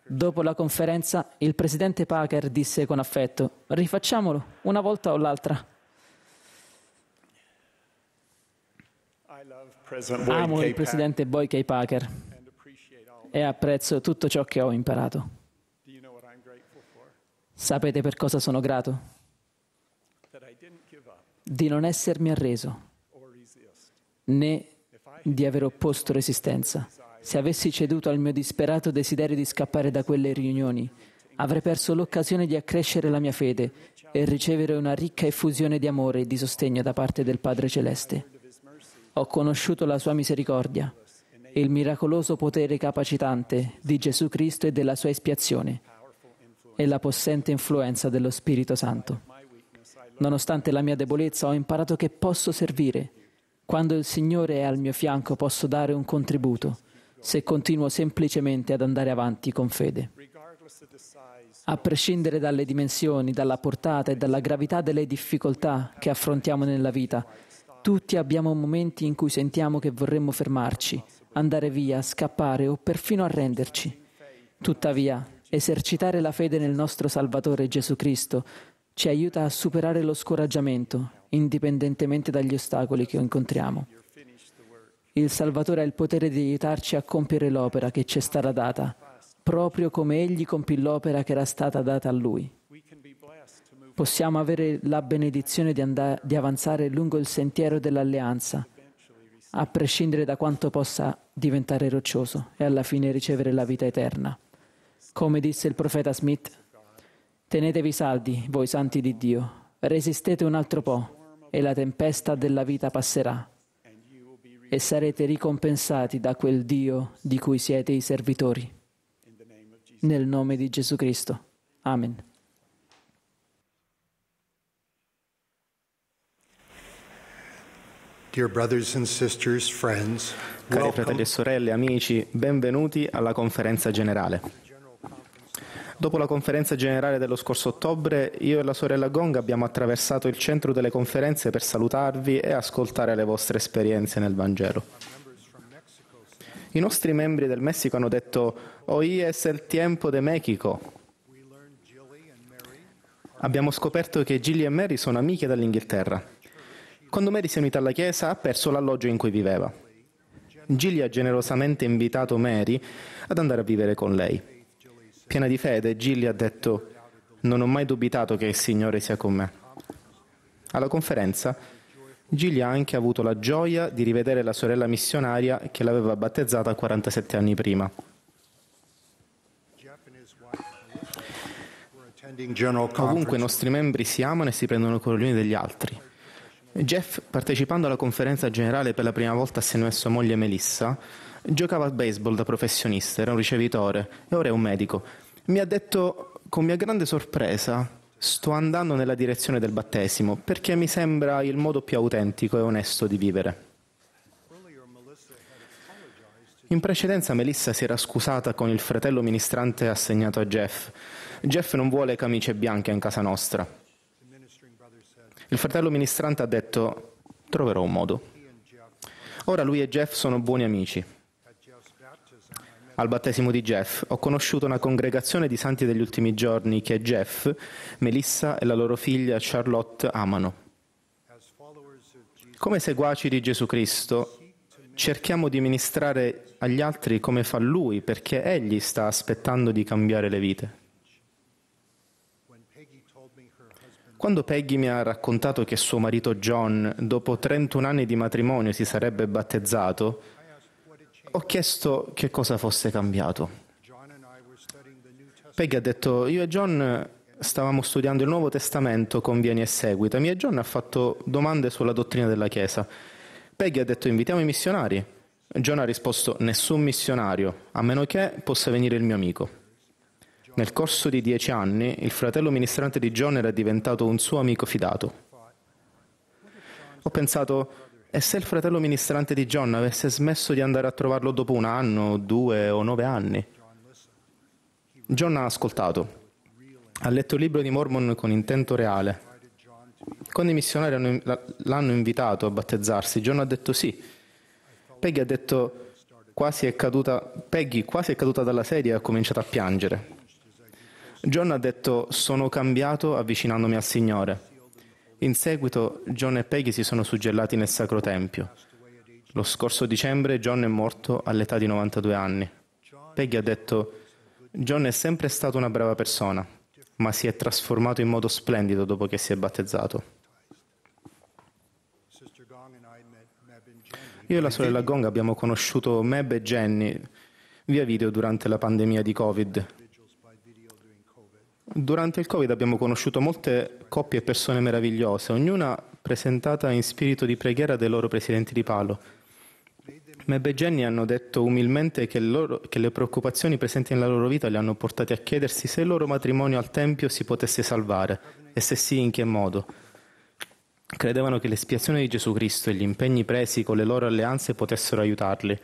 Dopo la conferenza, il presidente Packer disse con affetto, rifacciamolo una volta o l'altra. Amo il presidente Boy K. Packer e apprezzo tutto ciò che ho imparato. Sapete per cosa sono grato? Di non essermi arreso né di aver opposto resistenza. Se avessi ceduto al mio disperato desiderio di scappare da quelle riunioni, avrei perso l'occasione di accrescere la mia fede e ricevere una ricca effusione di amore e di sostegno da parte del Padre Celeste. Ho conosciuto la sua misericordia e il miracoloso potere capacitante di Gesù Cristo e della sua espiazione e la possente influenza dello Spirito Santo. Nonostante la mia debolezza ho imparato che posso servire quando il Signore è al mio fianco posso dare un contributo se continuo semplicemente ad andare avanti con fede. A prescindere dalle dimensioni, dalla portata e dalla gravità delle difficoltà che affrontiamo nella vita, tutti abbiamo momenti in cui sentiamo che vorremmo fermarci, andare via, scappare o perfino arrenderci. Tuttavia, esercitare la fede nel nostro Salvatore Gesù Cristo ci aiuta a superare lo scoraggiamento indipendentemente dagli ostacoli che incontriamo. Il Salvatore ha il potere di aiutarci a compiere l'opera che ci è stata data, proprio come Egli compì l'opera che era stata data a Lui. Possiamo avere la benedizione di, andare, di avanzare lungo il sentiero dell'alleanza, a prescindere da quanto possa diventare roccioso e alla fine ricevere la vita eterna. Come disse il profeta Smith, tenetevi saldi, voi santi di Dio, resistete un altro po', e la tempesta della vita passerà e sarete ricompensati da quel Dio di cui siete i servitori. Nel nome di Gesù Cristo. Amen. Cari fratelli e sorelle, amici, benvenuti alla conferenza generale. Dopo la conferenza generale dello scorso ottobre, io e la sorella Gong abbiamo attraversato il centro delle conferenze per salutarvi e ascoltare le vostre esperienze nel Vangelo. I nostri membri del Messico hanno detto: Hoy es el tiempo de México. Abbiamo scoperto che Gilly e Mary sono amiche dall'Inghilterra. Quando Mary si è unita alla chiesa, ha perso l'alloggio in cui viveva. Gilly ha generosamente invitato Mary ad andare a vivere con lei. Piena di fede, Gilli ha detto, non ho mai dubitato che il Signore sia con me. Alla conferenza, Gilli ha anche avuto la gioia di rivedere la sorella missionaria che l'aveva battezzata 47 anni prima. Ovunque i nostri membri si amano e si prendono cura gli uni degli altri. Jeff, partecipando alla conferenza generale per la prima volta assieme a sua moglie Melissa, Giocava a baseball da professionista, era un ricevitore e ora è un medico. Mi ha detto con mia grande sorpresa sto andando nella direzione del battesimo perché mi sembra il modo più autentico e onesto di vivere. In precedenza Melissa si era scusata con il fratello ministrante assegnato a Jeff. Jeff non vuole camicie bianche in casa nostra. Il fratello ministrante ha detto troverò un modo. Ora lui e Jeff sono buoni amici. Al battesimo di Jeff ho conosciuto una congregazione di santi degli ultimi giorni che Jeff, Melissa e la loro figlia Charlotte amano. Come seguaci di Gesù Cristo, cerchiamo di ministrare agli altri come fa Lui, perché Egli sta aspettando di cambiare le vite. Quando Peggy mi ha raccontato che suo marito John, dopo 31 anni di matrimonio, si sarebbe battezzato, ho chiesto che cosa fosse cambiato. Peggy ha detto, io e John stavamo studiando il Nuovo Testamento con Vieni e Seguitami e John ha fatto domande sulla dottrina della Chiesa. Peggy ha detto, invitiamo i missionari. John ha risposto, nessun missionario, a meno che possa venire il mio amico. Nel corso di dieci anni il fratello ministrante di John era diventato un suo amico fidato. Ho pensato, e se il fratello ministrante di John avesse smesso di andare a trovarlo dopo un anno, due o nove anni? John ha ascoltato, ha letto il libro di Mormon con intento reale. Quando i missionari l'hanno invitato a battezzarsi, John ha detto sì. Peggy ha detto quasi è caduta, Peggy quasi è caduta dalla sedia e ha cominciato a piangere. John ha detto sono cambiato avvicinandomi al Signore. In seguito John e Peggy si sono suggellati nel Sacro Tempio. Lo scorso dicembre John è morto all'età di 92 anni. Peggy ha detto John è sempre stato una brava persona, ma si è trasformato in modo splendido dopo che si è battezzato. Io e la sorella Gong abbiamo conosciuto Meb e Jenny via video durante la pandemia di Covid Durante il Covid abbiamo conosciuto molte coppie e persone meravigliose, ognuna presentata in spirito di preghiera dei loro presidenti di palo. Mebbe e Jenny hanno detto umilmente che, loro, che, le preoccupazioni presenti nella loro vita li hanno portati a chiedersi se il loro matrimonio al Tempio si potesse salvare e se sì in che modo. Credevano che l'espiazione di Gesù Cristo e gli impegni presi con le loro alleanze potessero aiutarli.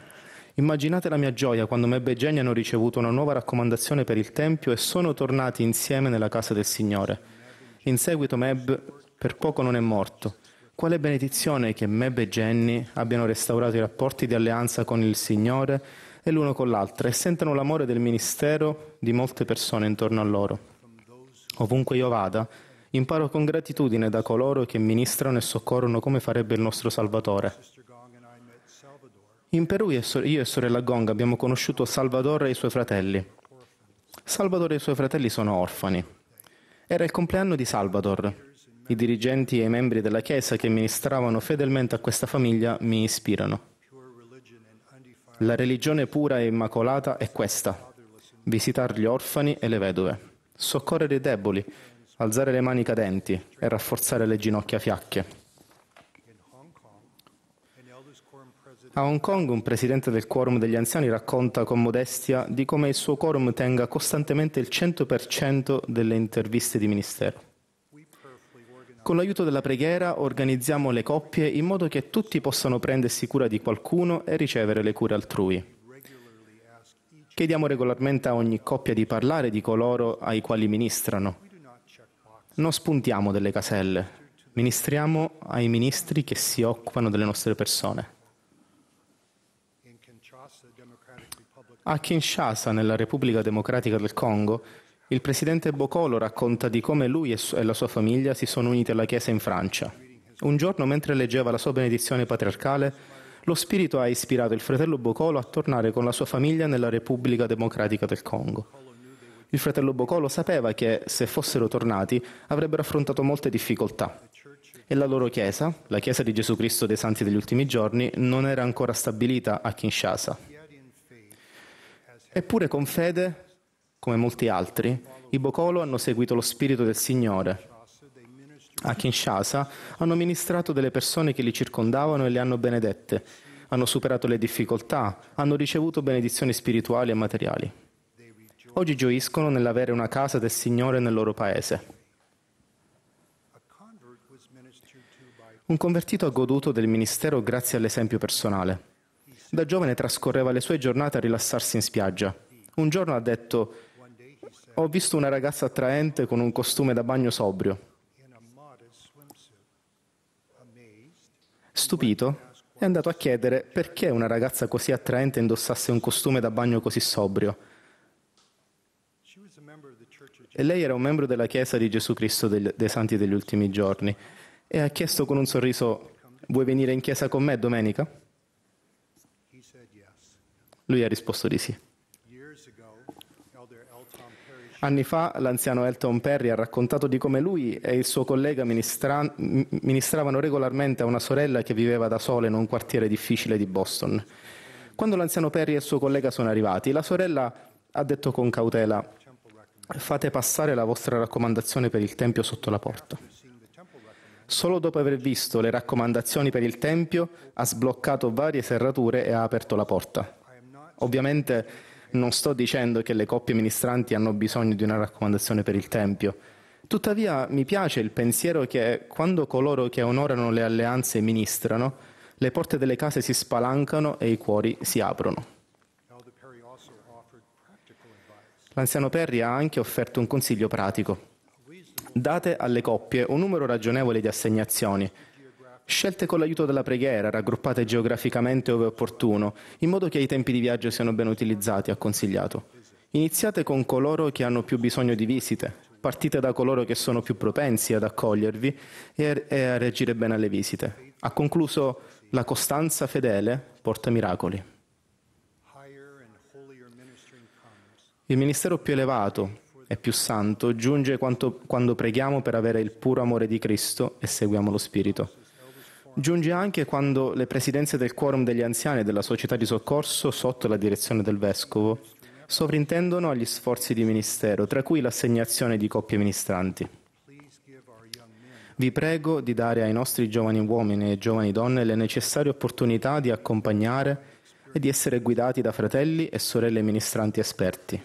Immaginate la mia gioia quando Mebbe e Geni hanno ricevuto una nuova raccomandazione per il Tempio e sono tornati insieme nella casa del Signore. In seguito Meb per poco non è morto. Quale benedizione che Meb e Jenny abbiano restaurato i rapporti di alleanza con il Signore e l'uno con l'altra e sentano l'amore del ministero di molte persone intorno a loro. Ovunque io vada, imparo con gratitudine da coloro che ministrano e soccorrono come farebbe il nostro Salvatore. In Perù io e sorella Gong abbiamo conosciuto Salvador e i suoi fratelli. Salvador e i suoi fratelli sono orfani. Era il compleanno di Salvador. I dirigenti e i membri della Chiesa che ministravano fedelmente a questa famiglia mi ispirano. La religione pura e immacolata è questa. Visitare gli orfani e le vedove, soccorrere i deboli, alzare le mani cadenti e rafforzare le ginocchia fiacche. A Hong Kong un presidente del quorum degli anziani racconta con modestia di come il suo quorum tenga costantemente il 100% delle interviste di ministero. Con l'aiuto della preghiera organizziamo le coppie in modo che tutti possano prendersi cura di qualcuno e ricevere le cure altrui. Chiediamo regolarmente a ogni coppia di parlare di coloro ai quali ministrano. Non spuntiamo delle caselle, ministriamo ai ministri che si occupano delle nostre persone. A Kinshasa, nella Repubblica Democratica del Congo, il presidente Bocolo racconta di come lui e la sua famiglia si sono uniti alla Chiesa in Francia. Un giorno, mentre leggeva la sua benedizione patriarcale, lo spirito ha ispirato il fratello Bocolo a tornare con la sua famiglia nella Repubblica Democratica del Congo. Il fratello Bocolo sapeva che, se fossero tornati, avrebbero affrontato molte difficoltà. E la loro chiesa, la Chiesa di Gesù Cristo dei Santi degli ultimi giorni, non era ancora stabilita a Kinshasa. Eppure con fede, come molti altri, i Bokolo hanno seguito lo spirito del Signore. A Kinshasa hanno ministrato delle persone che li circondavano e le hanno benedette, hanno superato le difficoltà, hanno ricevuto benedizioni spirituali e materiali. Oggi gioiscono nell'avere una casa del Signore nel loro paese. Un convertito ha goduto del ministero grazie all'esempio personale. Da giovane trascorreva le sue giornate a rilassarsi in spiaggia. Un giorno ha detto ho visto una ragazza attraente con un costume da bagno sobrio. Stupito, è andato a chiedere perché una ragazza così attraente indossasse un costume da bagno così sobrio. E lei era un membro della Chiesa di Gesù Cristo dei Santi degli ultimi giorni e ha chiesto con un sorriso, vuoi venire in chiesa con me domenica? Lui ha risposto di sì. Anni fa l'anziano Elton Perry ha raccontato di come lui e il suo collega ministra- ministravano regolarmente a una sorella che viveva da sola in un quartiere difficile di Boston. Quando l'anziano Perry e il suo collega sono arrivati, la sorella ha detto con cautela fate passare la vostra raccomandazione per il Tempio sotto la porta. Solo dopo aver visto le raccomandazioni per il Tempio ha sbloccato varie serrature e ha aperto la porta. Ovviamente non sto dicendo che le coppie ministranti hanno bisogno di una raccomandazione per il Tempio. Tuttavia mi piace il pensiero che quando coloro che onorano le alleanze ministrano, le porte delle case si spalancano e i cuori si aprono. L'anziano Perry ha anche offerto un consiglio pratico. Date alle coppie un numero ragionevole di assegnazioni, scelte con l'aiuto della preghiera, raggruppate geograficamente ove opportuno, in modo che i tempi di viaggio siano ben utilizzati, ha consigliato. Iniziate con coloro che hanno più bisogno di visite, partite da coloro che sono più propensi ad accogliervi e a reagire bene alle visite. Ha concluso la costanza fedele porta miracoli. Il ministero più elevato e più santo giunge quando preghiamo per avere il puro amore di Cristo e seguiamo lo Spirito. Giunge anche quando le presidenze del quorum degli anziani e della società di soccorso, sotto la direzione del vescovo, sovrintendono agli sforzi di ministero, tra cui l'assegnazione di coppie ministranti. Vi prego di dare ai nostri giovani uomini e giovani donne le necessarie opportunità di accompagnare e di essere guidati da fratelli e sorelle ministranti esperti.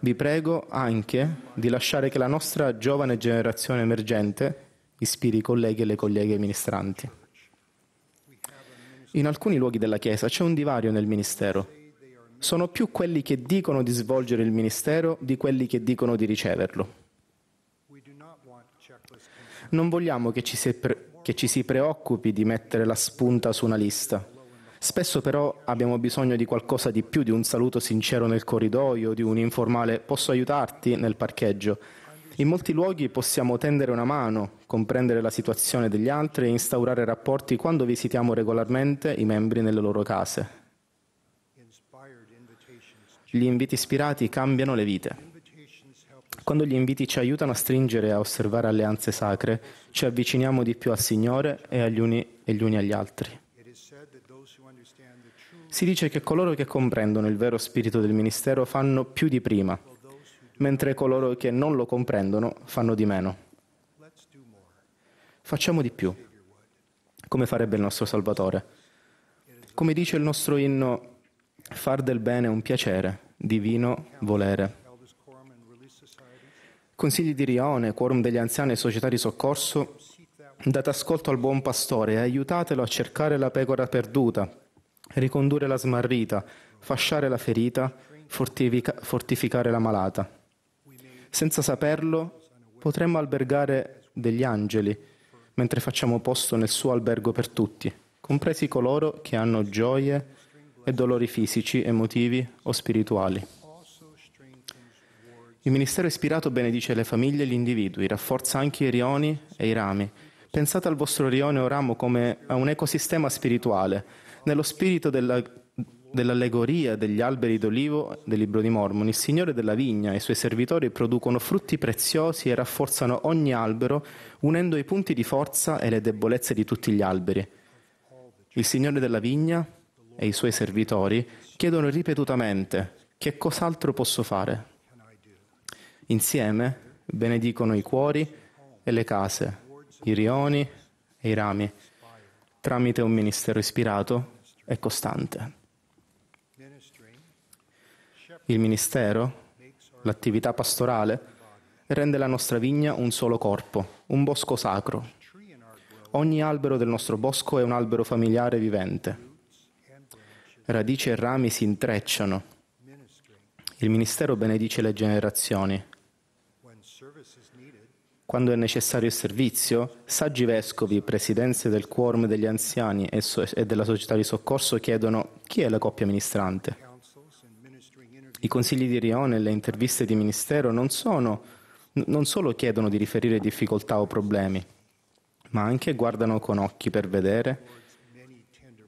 Vi prego anche di lasciare che la nostra giovane generazione emergente ispiri i colleghi e le colleghe ministranti. In alcuni luoghi della Chiesa c'è un divario nel ministero. Sono più quelli che dicono di svolgere il ministero di quelli che dicono di riceverlo. Non vogliamo che ci si, pre- che ci si preoccupi di mettere la spunta su una lista. Spesso però abbiamo bisogno di qualcosa di più, di un saluto sincero nel corridoio, di un informale posso aiutarti nel parcheggio, in molti luoghi possiamo tendere una mano, comprendere la situazione degli altri e instaurare rapporti quando visitiamo regolarmente i membri nelle loro case. Gli inviti ispirati cambiano le vite. Quando gli inviti ci aiutano a stringere e a osservare alleanze sacre, ci avviciniamo di più al Signore e agli uni, e gli uni agli altri. Si dice che coloro che comprendono il vero spirito del ministero fanno più di prima, mentre coloro che non lo comprendono fanno di meno. Facciamo di più, come farebbe il nostro Salvatore. Come dice il nostro inno, far del bene è un piacere, divino volere. Consigli di Rione, quorum degli anziani e società di soccorso, date ascolto al buon pastore e aiutatelo a cercare la pecora perduta, ricondurre la smarrita, fasciare la ferita, fortifica- fortificare la malata. Senza saperlo, potremmo albergare degli angeli, mentre facciamo posto nel suo albergo per tutti, compresi coloro che hanno gioie e dolori fisici, emotivi o spirituali. Il ministero ispirato benedice le famiglie e gli individui, rafforza anche i rioni e i rami. Pensate al vostro rione o ramo come a un ecosistema spirituale, nello spirito della dell'allegoria degli alberi d'olivo del Libro di Mormoni, il Signore della vigna e i suoi servitori producono frutti preziosi e rafforzano ogni albero unendo i punti di forza e le debolezze di tutti gli alberi. Il Signore della vigna e i suoi servitori chiedono ripetutamente che cos'altro posso fare. Insieme benedicono i cuori e le case, i rioni e i rami, tramite un ministero ispirato e costante il ministero, l'attività pastorale, rende la nostra vigna un solo corpo, un bosco sacro. Ogni albero del nostro bosco è un albero familiare vivente. Radici e rami si intrecciano. Il ministero benedice le generazioni. Quando è necessario il servizio, saggi vescovi, presidenze del quorum degli anziani e, della società di soccorso chiedono chi è la coppia ministrante. I consigli di Rione e le interviste di Ministero non, sono, non solo chiedono di riferire difficoltà o problemi, ma anche guardano con occhi per vedere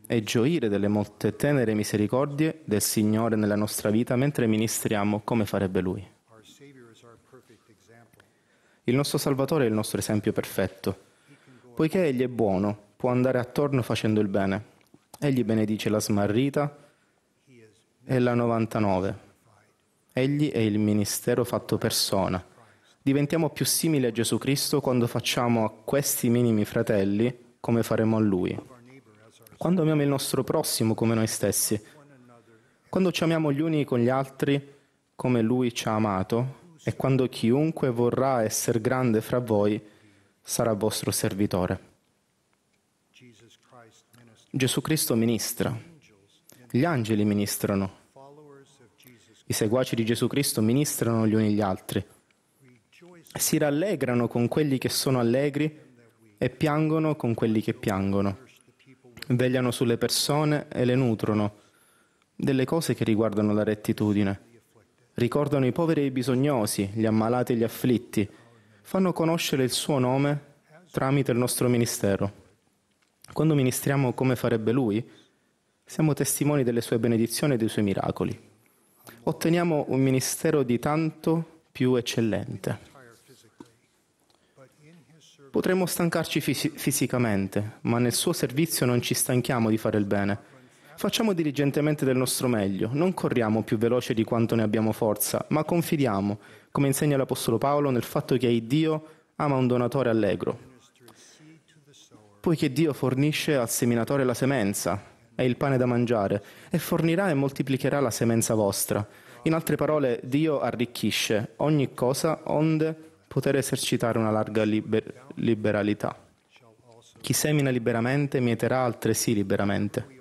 e gioire delle molte tenere misericordie del Signore nella nostra vita mentre ministriamo come farebbe Lui. Il nostro Salvatore è il nostro esempio perfetto. Poiché Egli è buono, può andare attorno facendo il bene. Egli benedice la smarrita e la 99 Egli è il ministero fatto persona. Diventiamo più simili a Gesù Cristo quando facciamo a questi minimi fratelli come faremo a Lui. Quando amiamo il nostro prossimo come noi stessi. Quando ci amiamo gli uni con gli altri come Lui ci ha amato. E quando chiunque vorrà essere grande fra voi sarà vostro servitore. Gesù Cristo ministra. Gli angeli ministrano. I seguaci di Gesù Cristo ministrano gli uni gli altri. Si rallegrano con quelli che sono allegri e piangono con quelli che piangono. Vegliano sulle persone e le nutrono delle cose che riguardano la rettitudine. Ricordano i poveri e i bisognosi, gli ammalati e gli afflitti. Fanno conoscere il suo nome tramite il nostro ministero. Quando ministriamo come farebbe lui, siamo testimoni delle sue benedizioni e dei suoi miracoli otteniamo un ministero di tanto più eccellente. Potremmo stancarci fisi- fisicamente, ma nel suo servizio non ci stanchiamo di fare il bene. Facciamo diligentemente del nostro meglio, non corriamo più veloce di quanto ne abbiamo forza, ma confidiamo, come insegna l'Apostolo Paolo, nel fatto che Dio ama un donatore allegro. Poiché Dio fornisce al seminatore la semenza, è il pane da mangiare, e fornirà e moltiplicherà la semenza vostra. In altre parole, Dio arricchisce ogni cosa onde poter esercitare una larga liber- liberalità. Chi semina liberamente mieterà altresì liberamente.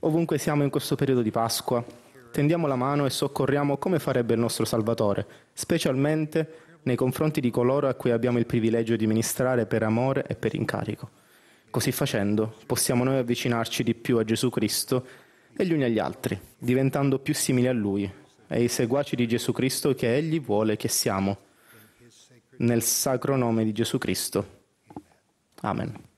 Ovunque siamo in questo periodo di Pasqua, tendiamo la mano e soccorriamo come farebbe il nostro Salvatore, specialmente nei confronti di coloro a cui abbiamo il privilegio di ministrare per amore e per incarico. Così facendo possiamo noi avvicinarci di più a Gesù Cristo e gli uni agli altri, diventando più simili a Lui e ai seguaci di Gesù Cristo che Egli vuole che siamo, nel sacro nome di Gesù Cristo. Amen.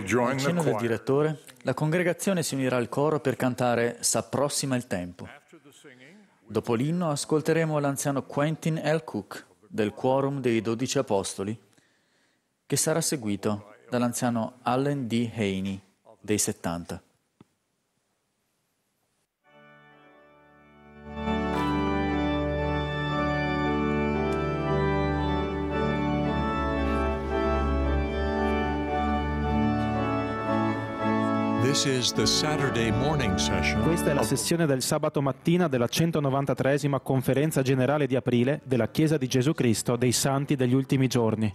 L'incenno del direttore, la congregazione si unirà al coro per cantare S'approssima il tempo. Dopo l'inno ascolteremo l'anziano Quentin L. Cook del Quorum dei Dodici Apostoli, che sarà seguito dall'anziano Allen D. Haney dei 70. Questa è la sessione del sabato mattina della 193 Conferenza Generale di Aprile della Chiesa di Gesù Cristo dei Santi degli Ultimi Giorni.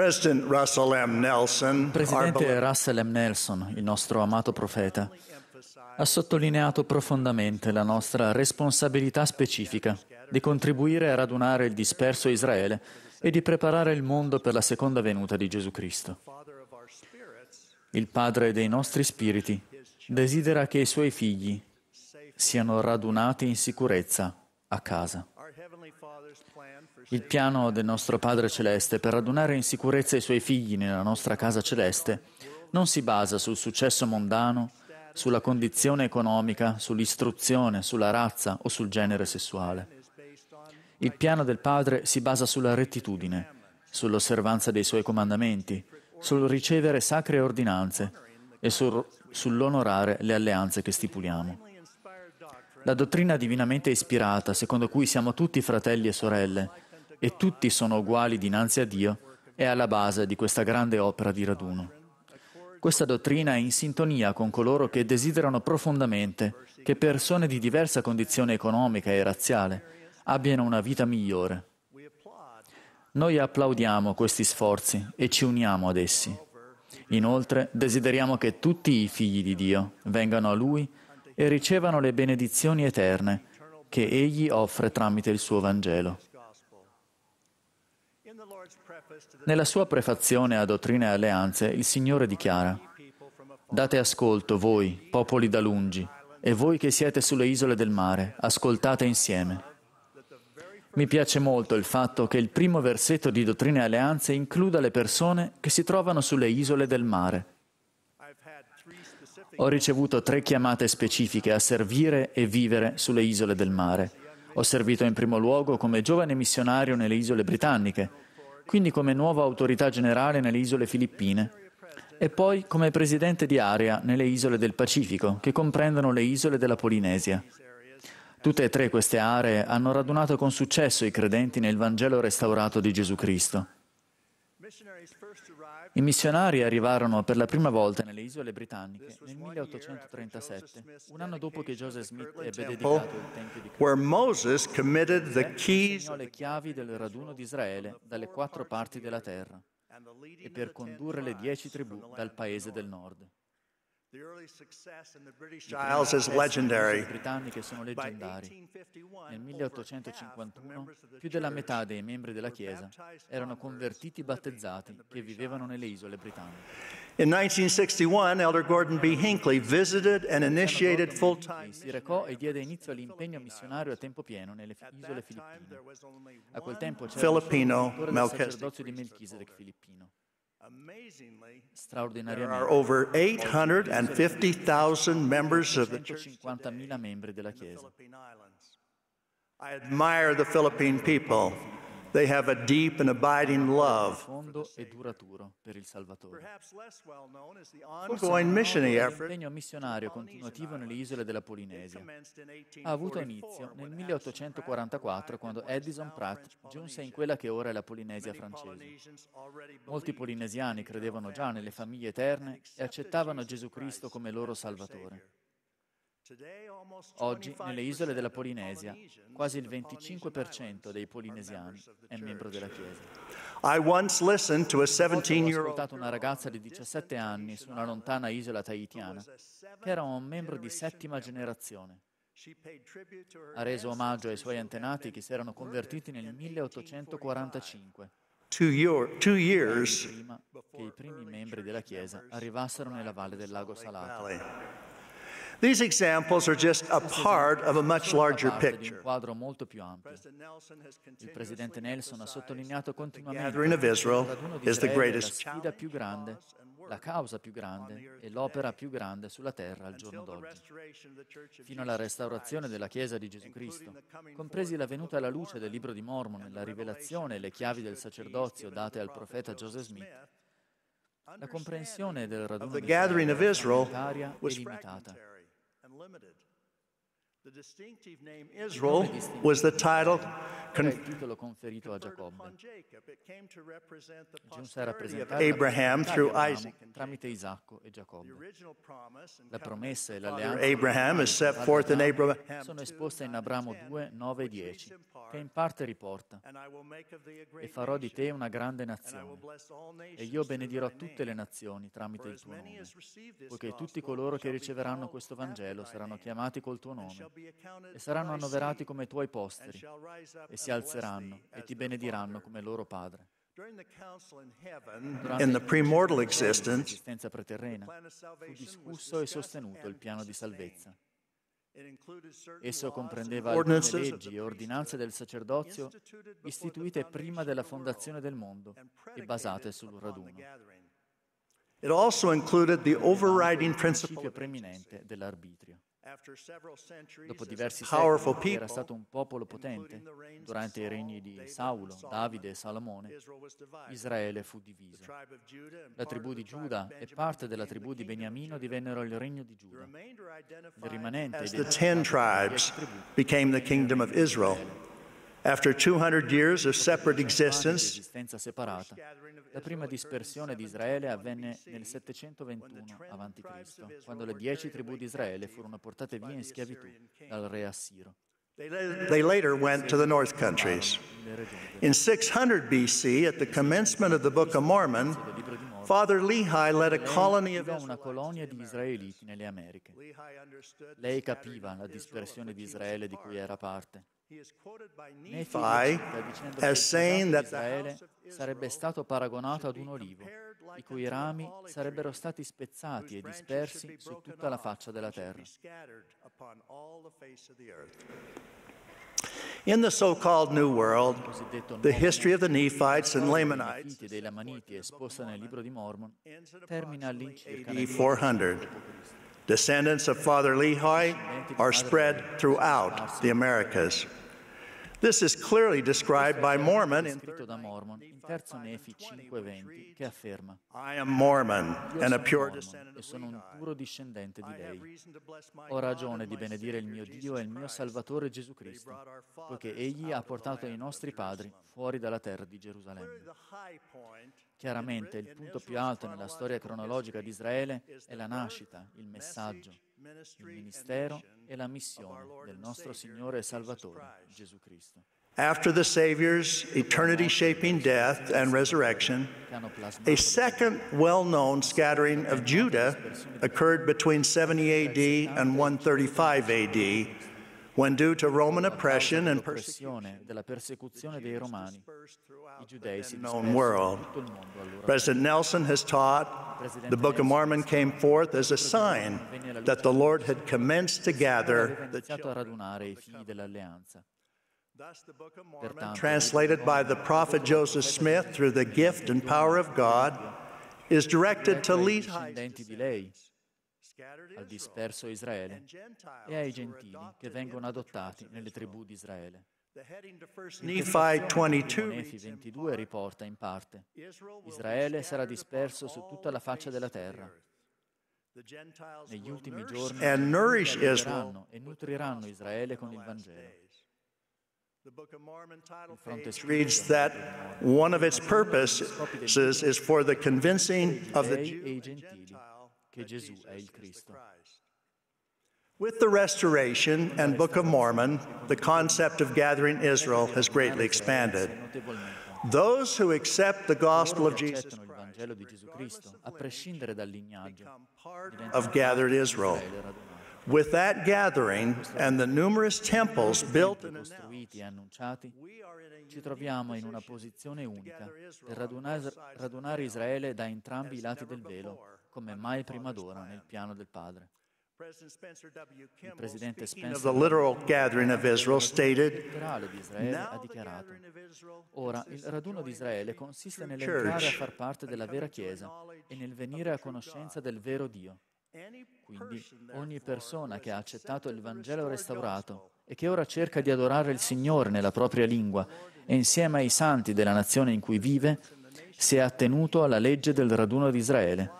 President Russell M. Nelson, Presidente Russell M. Nelson, il nostro amato profeta, ha sottolineato profondamente la nostra responsabilità specifica di contribuire a radunare il disperso Israele e di preparare il mondo per la seconda venuta di Gesù Cristo. Il Padre dei nostri spiriti desidera che i suoi figli siano radunati in sicurezza a casa. Il piano del nostro Padre Celeste per radunare in sicurezza i suoi figli nella nostra casa celeste non si basa sul successo mondano, sulla condizione economica, sull'istruzione, sulla razza o sul genere sessuale. Il piano del Padre si basa sulla rettitudine, sull'osservanza dei suoi comandamenti, sul ricevere sacre ordinanze e sul, sull'onorare le alleanze che stipuliamo. La dottrina divinamente ispirata, secondo cui siamo tutti fratelli e sorelle e tutti sono uguali dinanzi a Dio, è alla base di questa grande opera di raduno. Questa dottrina è in sintonia con coloro che desiderano profondamente che persone di diversa condizione economica e razziale abbiano una vita migliore. Noi applaudiamo questi sforzi e ci uniamo ad essi. Inoltre desideriamo che tutti i figli di Dio vengano a Lui e ricevano le benedizioni eterne che Egli offre tramite il suo Vangelo. Nella sua prefazione a Dottrine e Alleanze, il Signore dichiara, Date ascolto voi, popoli da lungi, e voi che siete sulle isole del mare, ascoltate insieme. Mi piace molto il fatto che il primo versetto di Dottrine e Alleanze includa le persone che si trovano sulle isole del mare, ho ricevuto tre chiamate specifiche a servire e vivere sulle isole del mare. Ho servito in primo luogo come giovane missionario nelle isole britanniche, quindi come nuova autorità generale nelle isole filippine e poi come presidente di area nelle isole del Pacifico, che comprendono le isole della Polinesia. Tutte e tre queste aree hanno radunato con successo i credenti nel Vangelo restaurato di Gesù Cristo. I missionari arrivarono per la prima volta nelle isole britanniche nel 1837, un anno dopo che Joseph Smith ebbe dedicato il Tempio di Kirtland, segnò le chiavi del raduno di Israele dalle quattro parti della terra e per condurre le dieci tribù dal paese del nord. The early success Isles is legendary. Nel 1851 più della metà dei membri della Chiesa erano convertiti battezzati che vivevano nelle isole britanniche. In 1961, Elder Gordon B. Hinckley visited and initiated full-time. Si recò e diede inizio all'impegno missionario a tempo pieno nelle isole filippine. A quel tempo c'era Filipino, il sacerdozio di Melchizedek filippino. There are over 850,000 members of the Church membri I admire the Philippine people. They have a deep and abiding love. Profondo e duraturo per il Salvatore. L'impegno missionario continuativo nelle isole della Polinesia ha avuto inizio nel 1844 quando Edison Pratt giunse in quella che ora è la Polinesia francese. Molti polinesiani credevano già nelle famiglie eterne e accettavano Gesù Cristo come loro Salvatore. Oggi, nelle isole della Polinesia, quasi il 25% dei polinesiani è membro della Chiesa. Ho ascoltato una ragazza di 17 anni su una lontana isola tahitiana che era un membro di settima generazione. Ha reso omaggio ai suoi antenati che si erano convertiti nel 1845 Due anni prima che i primi membri della Chiesa arrivassero nella valle del lago Salato. These examples are just a part of a much larger picture. Il presidente Nelson ha sottolineato continuamente che il raduno di Israele è la sfida più grande la causa più grande e l'opera più grande sulla terra al giorno d'oggi, fino alla restaurazione della Chiesa di Gesù Cristo, compresi la venuta alla luce del libro di Mormon, la rivelazione e le chiavi del sacerdozio date al profeta Joseph Smith, la comprensione del raduno di Israele è limitata unlimited. Israel was the title il titolo conferito a Giacobbe. Giunse a rappresentare Abraham through Isaac. tramite Isacco e Giacobbe. La promessa e l'alleanza sono esposte in Abramo 2, 9 e 10, che in parte riporta E farò di te una grande nazione, e io benedirò tutte le nazioni tramite il tuo nome, poiché tutti coloro che riceveranno questo Vangelo saranno chiamati col tuo nome e saranno annoverati come tuoi posteri, e si alzeranno e ti benediranno come loro padre. Durante l'esistenza preterrena fu discusso e sostenuto il piano di salvezza. Esso comprendeva alcune leggi e ordinanze del sacerdozio istituite prima della fondazione del mondo e basate sul raduno. It also included the overriding principle dell'arbitrio. Dopo diversi secoli era stato un popolo potente. Durante i regni di Saulo, Davide e Salomone, Israele fu diviso. La tribù di Giuda e parte della tribù di Beniamino divennero il regno di Giuda. Il rimanente delle tribù became the kingdom of Israel. After 200 years of separate existence, la prima dispersione di Israele avvenne nel 721 a.C., quando le dieci tribù di Israele furono portate via in schiavitù dal re Assiro. They, they later went to the north countries. In 600 BC, at the commencement of the Book of Mormon, Father Lehi led a colony of una colonia di israeliti nelle Americhe. Lei capiva la dispersione di Israele di cui era parte. Nephi, as saying that Israele sarebbe stato paragonato ad un olivo i cui rami sarebbero stati spezzati e dispersi su tutta la faccia della terra. In the so-called New World, the history of the Nephites and Lamanites, dei Lamaniti di termina all'incirca 400. Descendants of Father Lehi are spread throughout the Americas. This is clearly described by Mormon in, Mormon in terzo Nefi 5:20 che afferma I am Mormon and a pure descendant sono un puro discendente di lei. Ho ragione di benedire il mio Dio e il mio Salvatore Gesù Cristo, poiché egli ha portato i nostri padri fuori dalla terra di Gerusalemme. Chiaramente il punto più alto nella storia cronologica di Israele è la nascita, il messaggio, il ministero e la missione del nostro Signore e Salvatore Gesù Cristo. After the Savior's eternity shaping death and resurrection, a second well known scattering of Judah occurred between 70 AD and 135 AD when due to Roman oppression and persecution, the known world. President Nelson has taught the Book of Mormon came forth as a sign that the Lord had commenced to gather the children. translated by the prophet Joseph Smith through the gift and power of God, is directed to lead. al disperso Israele e ai gentili che vengono adottati nelle tribù di Israele. Nefi 22 riporta in parte, Israele sarà disperso su tutta la faccia della terra. Negli ultimi giorni nutriranno e nutriranno Israele con il Vangelo. Il fronte reads that one of its purposes is for the convincing of the Jews che Gesù è il Cristo. With the Restoration and Book of Mormon, the concept of gathering Israel has greatly expanded. Those who accept the gospel of Jesus Vangelo di Gesù a prescindere dal lignaggio, of gathered Israel. With that gathering and the numerous temples built costruiti e annunciati, ci troviamo in una posizione unica per radunare Israele da entrambi i lati del velo, come mai prima d'ora nel piano del Padre. Il presidente Spencer W. literale di Israele ha dichiarato, ora il raduno di Israele consiste nell'entrare a far parte della vera Chiesa e nel venire a conoscenza del vero Dio. Quindi ogni persona che ha accettato il Vangelo restaurato e che ora cerca di adorare il Signore nella propria lingua e insieme ai santi della nazione in cui vive, si è attenuto alla legge del raduno di Israele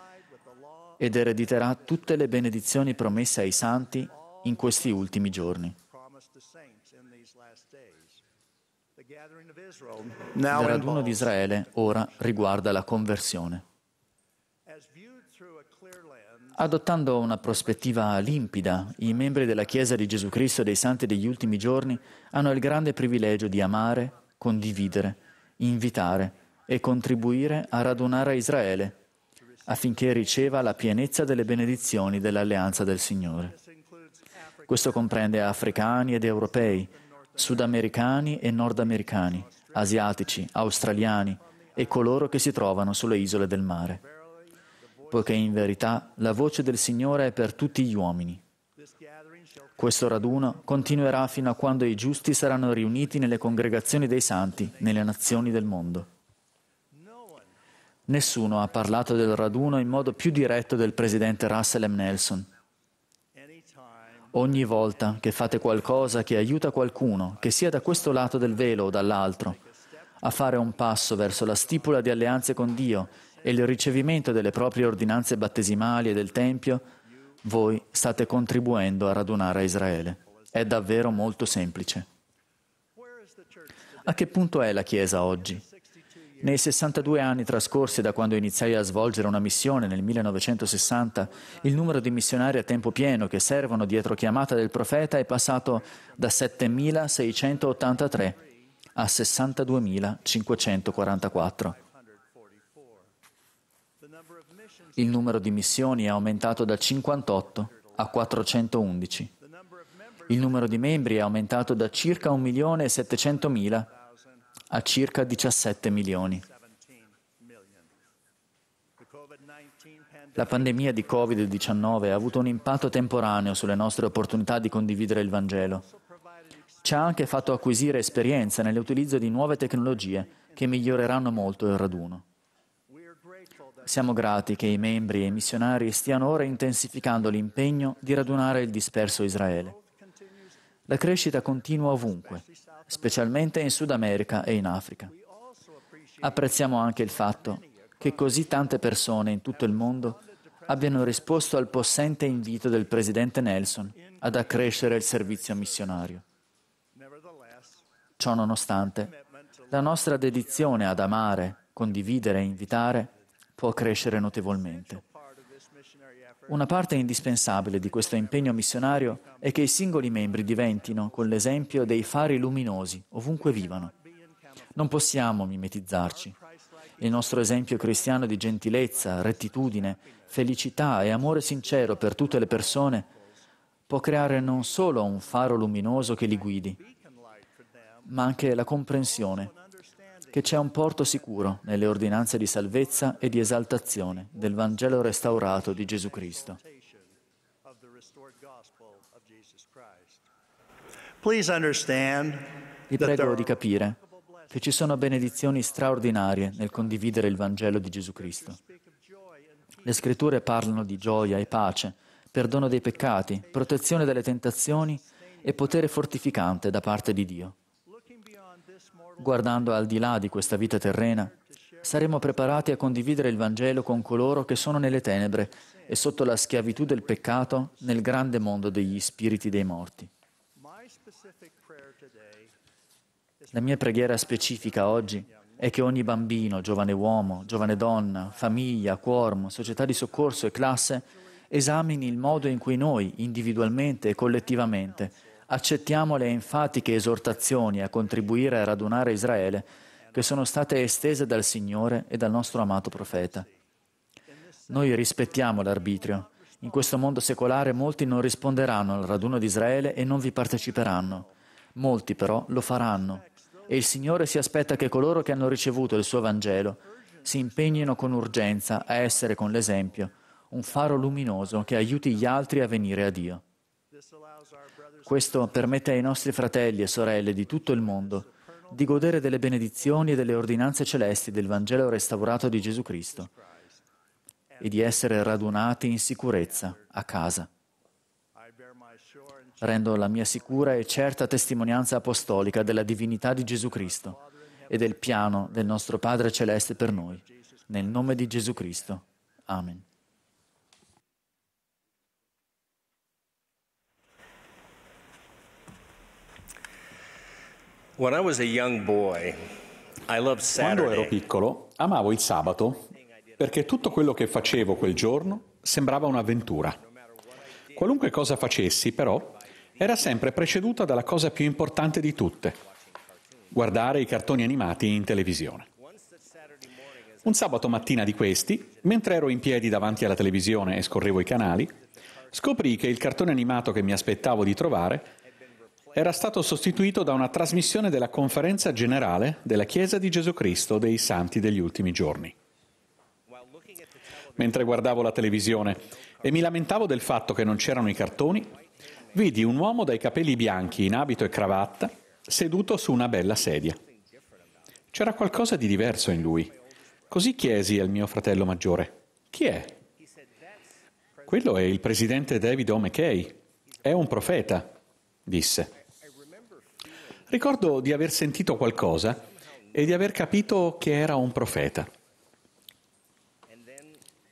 ed erediterà tutte le benedizioni promesse ai santi in questi ultimi giorni. Il raduno di Israele ora riguarda la conversione. Adottando una prospettiva limpida, i membri della Chiesa di Gesù Cristo e dei Santi degli ultimi giorni hanno il grande privilegio di amare, condividere, invitare e contribuire a radunare Israele affinché riceva la pienezza delle benedizioni dell'alleanza del Signore. Questo comprende africani ed europei, sudamericani e nordamericani, asiatici, australiani e coloro che si trovano sulle isole del mare. Poiché in verità la voce del Signore è per tutti gli uomini. Questo raduno continuerà fino a quando i giusti saranno riuniti nelle congregazioni dei santi, nelle nazioni del mondo. Nessuno ha parlato del raduno in modo più diretto del presidente Russell M. Nelson. Ogni volta che fate qualcosa che aiuta qualcuno, che sia da questo lato del velo o dall'altro, a fare un passo verso la stipula di alleanze con Dio e il ricevimento delle proprie ordinanze battesimali e del Tempio, voi state contribuendo a radunare Israele. È davvero molto semplice. A che punto è la Chiesa oggi? Nei 62 anni trascorsi da quando iniziai a svolgere una missione nel 1960, il numero di missionari a tempo pieno che servono dietro chiamata del profeta è passato da 7.683 a 62.544. Il numero di missioni è aumentato da 58 a 411. Il numero di membri è aumentato da circa 1.700.000 a a circa 17 milioni. La pandemia di Covid-19 ha avuto un impatto temporaneo sulle nostre opportunità di condividere il Vangelo. Ci ha anche fatto acquisire esperienza nell'utilizzo di nuove tecnologie che miglioreranno molto il raduno. Siamo grati che i membri e i missionari stiano ora intensificando l'impegno di radunare il disperso Israele. La crescita continua ovunque, specialmente in Sud America e in Africa. Apprezziamo anche il fatto che così tante persone in tutto il mondo abbiano risposto al possente invito del presidente Nelson ad accrescere il servizio missionario. Ciò nonostante, la nostra dedizione ad amare, condividere e invitare può crescere notevolmente. Una parte indispensabile di questo impegno missionario è che i singoli membri diventino, con l'esempio, dei fari luminosi ovunque vivano. Non possiamo mimetizzarci. Il nostro esempio cristiano di gentilezza, rettitudine, felicità e amore sincero per tutte le persone può creare non solo un faro luminoso che li guidi, ma anche la comprensione che c'è un porto sicuro nelle ordinanze di salvezza e di esaltazione del Vangelo restaurato di Gesù Cristo. Vi prego di capire che ci sono benedizioni straordinarie nel condividere il Vangelo di Gesù Cristo. Le scritture parlano di gioia e pace, perdono dei peccati, protezione dalle tentazioni e potere fortificante da parte di Dio guardando al di là di questa vita terrena, saremo preparati a condividere il Vangelo con coloro che sono nelle tenebre e sotto la schiavitù del peccato nel grande mondo degli spiriti dei morti. La mia preghiera specifica oggi è che ogni bambino, giovane uomo, giovane donna, famiglia, quorum, società di soccorso e classe esamini il modo in cui noi, individualmente e collettivamente, accettiamo le enfatiche esortazioni a contribuire a radunare Israele che sono state estese dal Signore e dal nostro amato profeta. Noi rispettiamo l'arbitrio. In questo mondo secolare molti non risponderanno al raduno di Israele e non vi parteciperanno. Molti però lo faranno. E il Signore si aspetta che coloro che hanno ricevuto il suo Vangelo si impegnino con urgenza a essere con l'esempio un faro luminoso che aiuti gli altri a venire a Dio. Questo permette ai nostri fratelli e sorelle di tutto il mondo di godere delle benedizioni e delle ordinanze celesti del Vangelo restaurato di Gesù Cristo e di essere radunati in sicurezza a casa. Rendo la mia sicura e certa testimonianza apostolica della divinità di Gesù Cristo e del piano del nostro Padre Celeste per noi. Nel nome di Gesù Cristo. Amen. Quando ero piccolo, amavo il sabato perché tutto quello che facevo quel giorno sembrava un'avventura. Qualunque cosa facessi, però, era sempre preceduta dalla cosa più importante di tutte, guardare i cartoni animati in televisione. Un sabato mattina di questi, mentre ero in piedi davanti alla televisione e scorrevo i canali, scoprì che il cartone animato che mi aspettavo di trovare era stato sostituito da una trasmissione della Conferenza Generale della Chiesa di Gesù Cristo dei Santi degli ultimi giorni. Mentre guardavo la televisione e mi lamentavo del fatto che non c'erano i cartoni, vidi un uomo dai capelli bianchi in abito e cravatta seduto su una bella sedia. C'era qualcosa di diverso in lui. Così chiesi al mio fratello maggiore, chi è? Quello è il presidente David O. McKay, è un profeta, disse. Ricordo di aver sentito qualcosa e di aver capito che era un profeta.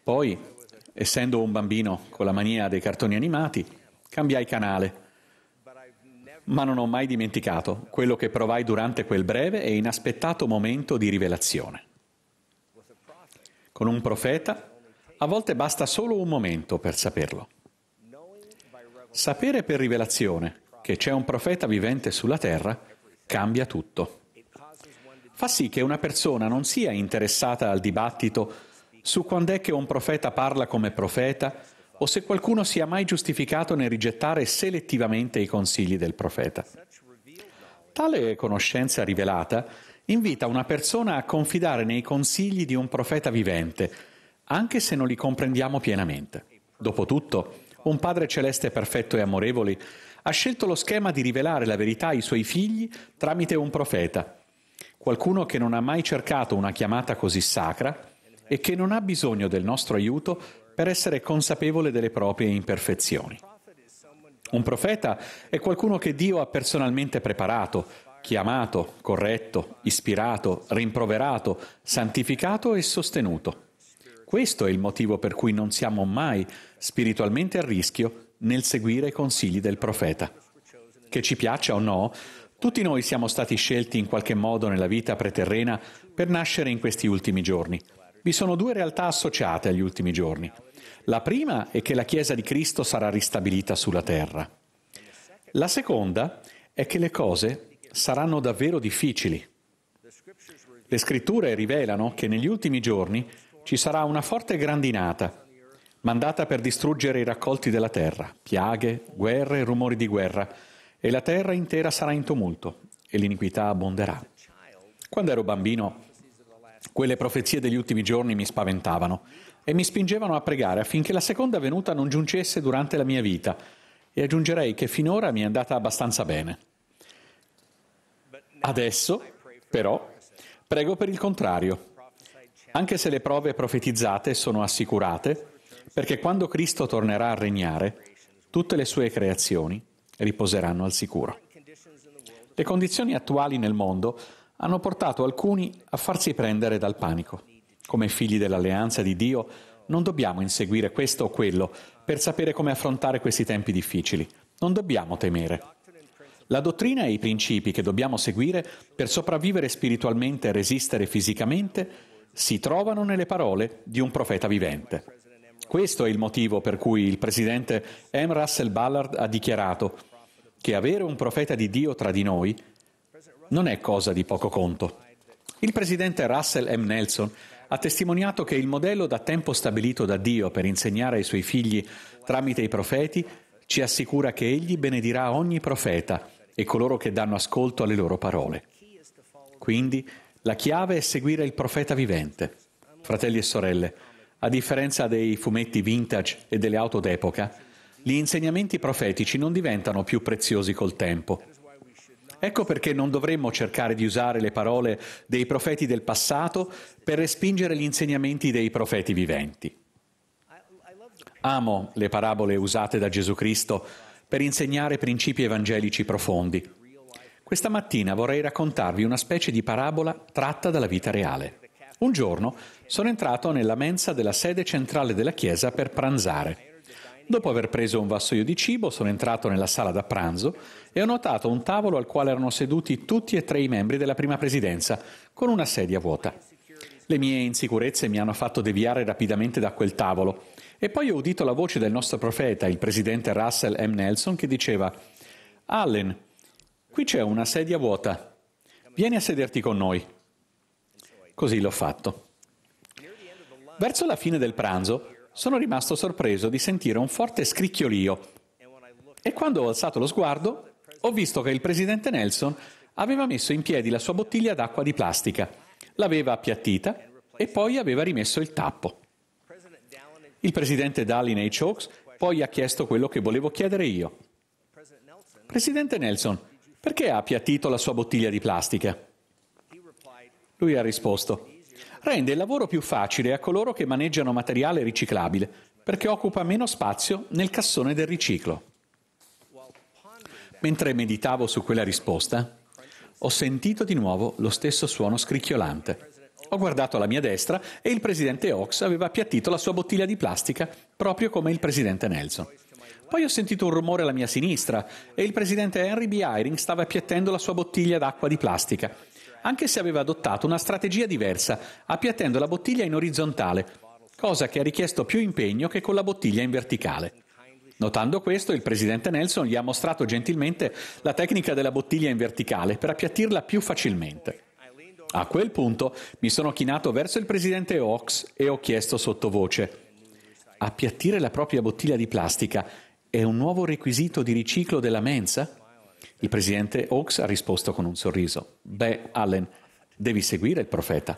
Poi, essendo un bambino con la mania dei cartoni animati, cambiai canale. Ma non ho mai dimenticato quello che provai durante quel breve e inaspettato momento di rivelazione. Con un profeta a volte basta solo un momento per saperlo. Sapere per rivelazione che c'è un profeta vivente sulla terra cambia tutto. Fa sì che una persona non sia interessata al dibattito su quando è che un profeta parla come profeta o se qualcuno sia mai giustificato nel rigettare selettivamente i consigli del profeta. Tale conoscenza rivelata invita una persona a confidare nei consigli di un profeta vivente, anche se non li comprendiamo pienamente. Dopotutto, un Padre celeste perfetto e amorevole ha scelto lo schema di rivelare la verità ai suoi figli tramite un profeta, qualcuno che non ha mai cercato una chiamata così sacra e che non ha bisogno del nostro aiuto per essere consapevole delle proprie imperfezioni. Un profeta è qualcuno che Dio ha personalmente preparato, chiamato, corretto, ispirato, rimproverato, santificato e sostenuto. Questo è il motivo per cui non siamo mai spiritualmente a rischio nel seguire i consigli del profeta. Che ci piaccia o no, tutti noi siamo stati scelti in qualche modo nella vita preterrena per nascere in questi ultimi giorni. Vi sono due realtà associate agli ultimi giorni. La prima è che la Chiesa di Cristo sarà ristabilita sulla terra. La seconda è che le cose saranno davvero difficili. Le scritture rivelano che negli ultimi giorni ci sarà una forte grandinata mandata per distruggere i raccolti della terra, piaghe, guerre, rumori di guerra, e la terra intera sarà in tumulto, e l'iniquità abbonderà. Quando ero bambino, quelle profezie degli ultimi giorni mi spaventavano e mi spingevano a pregare affinché la seconda venuta non giungesse durante la mia vita, e aggiungerei che finora mi è andata abbastanza bene. Adesso, però, prego per il contrario. Anche se le prove profetizzate sono assicurate, perché quando Cristo tornerà a regnare, tutte le sue creazioni riposeranno al sicuro. Le condizioni attuali nel mondo hanno portato alcuni a farsi prendere dal panico. Come figli dell'alleanza di Dio, non dobbiamo inseguire questo o quello per sapere come affrontare questi tempi difficili. Non dobbiamo temere. La dottrina e i principi che dobbiamo seguire per sopravvivere spiritualmente e resistere fisicamente si trovano nelle parole di un profeta vivente. Questo è il motivo per cui il presidente M. Russell Ballard ha dichiarato che avere un profeta di Dio tra di noi non è cosa di poco conto. Il presidente Russell M. Nelson ha testimoniato che il modello da tempo stabilito da Dio per insegnare ai suoi figli tramite i profeti ci assicura che egli benedirà ogni profeta e coloro che danno ascolto alle loro parole. Quindi la chiave è seguire il profeta vivente. Fratelli e sorelle, a differenza dei fumetti vintage e delle auto d'epoca, gli insegnamenti profetici non diventano più preziosi col tempo. Ecco perché non dovremmo cercare di usare le parole dei profeti del passato per respingere gli insegnamenti dei profeti viventi. Amo le parabole usate da Gesù Cristo per insegnare principi evangelici profondi. Questa mattina vorrei raccontarvi una specie di parabola tratta dalla vita reale. Un giorno sono entrato nella mensa della sede centrale della chiesa per pranzare. Dopo aver preso un vassoio di cibo, sono entrato nella sala da pranzo e ho notato un tavolo al quale erano seduti tutti e tre i membri della prima presidenza, con una sedia vuota. Le mie insicurezze mi hanno fatto deviare rapidamente da quel tavolo e poi ho udito la voce del nostro profeta, il presidente Russell M. Nelson, che diceva Allen, qui c'è una sedia vuota, vieni a sederti con noi. Così l'ho fatto. Verso la fine del pranzo sono rimasto sorpreso di sentire un forte scricchiolio e quando ho alzato lo sguardo ho visto che il presidente Nelson aveva messo in piedi la sua bottiglia d'acqua di plastica, l'aveva appiattita e poi aveva rimesso il tappo. Il presidente Dallin H. Oaks poi ha chiesto quello che volevo chiedere io. Presidente Nelson, perché ha appiattito la sua bottiglia di plastica? Lui ha risposto, rende il lavoro più facile a coloro che maneggiano materiale riciclabile, perché occupa meno spazio nel cassone del riciclo. Mentre meditavo su quella risposta, ho sentito di nuovo lo stesso suono scricchiolante. Ho guardato alla mia destra e il presidente Ox aveva appiattito la sua bottiglia di plastica, proprio come il presidente Nelson. Poi ho sentito un rumore alla mia sinistra e il presidente Henry B. Eyring stava appiattendo la sua bottiglia d'acqua di plastica anche se aveva adottato una strategia diversa, appiattendo la bottiglia in orizzontale, cosa che ha richiesto più impegno che con la bottiglia in verticale. Notando questo, il presidente Nelson gli ha mostrato gentilmente la tecnica della bottiglia in verticale per appiattirla più facilmente. A quel punto mi sono chinato verso il presidente Ox e ho chiesto sottovoce: Appiattire la propria bottiglia di plastica è un nuovo requisito di riciclo della mensa? Il presidente Hawks ha risposto con un sorriso. Beh, Allen, devi seguire il profeta.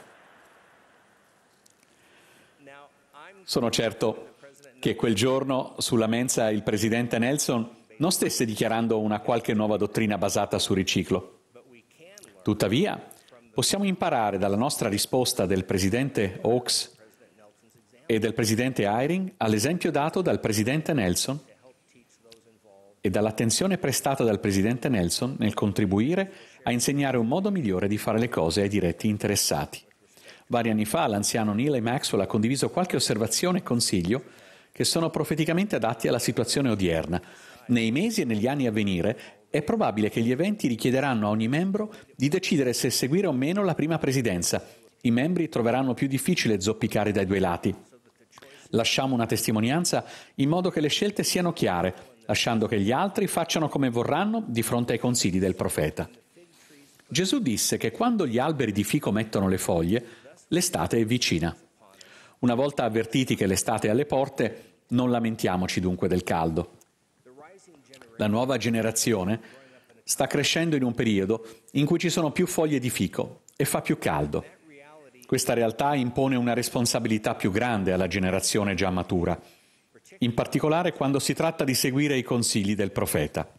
Sono certo che quel giorno sulla mensa il presidente Nelson non stesse dichiarando una qualche nuova dottrina basata sul riciclo. Tuttavia, possiamo imparare dalla nostra risposta del presidente Hawks e del presidente Eyring all'esempio dato dal presidente Nelson e dall'attenzione prestata dal presidente Nelson nel contribuire a insegnare un modo migliore di fare le cose ai diretti interessati. Vari anni fa l'anziano Neil e Maxwell ha condiviso qualche osservazione e consiglio che sono profeticamente adatti alla situazione odierna. Nei mesi e negli anni a venire è probabile che gli eventi richiederanno a ogni membro di decidere se seguire o meno la prima presidenza. I membri troveranno più difficile zoppicare dai due lati. Lasciamo una testimonianza in modo che le scelte siano chiare lasciando che gli altri facciano come vorranno di fronte ai consigli del profeta. Gesù disse che quando gli alberi di fico mettono le foglie, l'estate è vicina. Una volta avvertiti che l'estate è alle porte, non lamentiamoci dunque del caldo. La nuova generazione sta crescendo in un periodo in cui ci sono più foglie di fico e fa più caldo. Questa realtà impone una responsabilità più grande alla generazione già matura in particolare quando si tratta di seguire i consigli del profeta.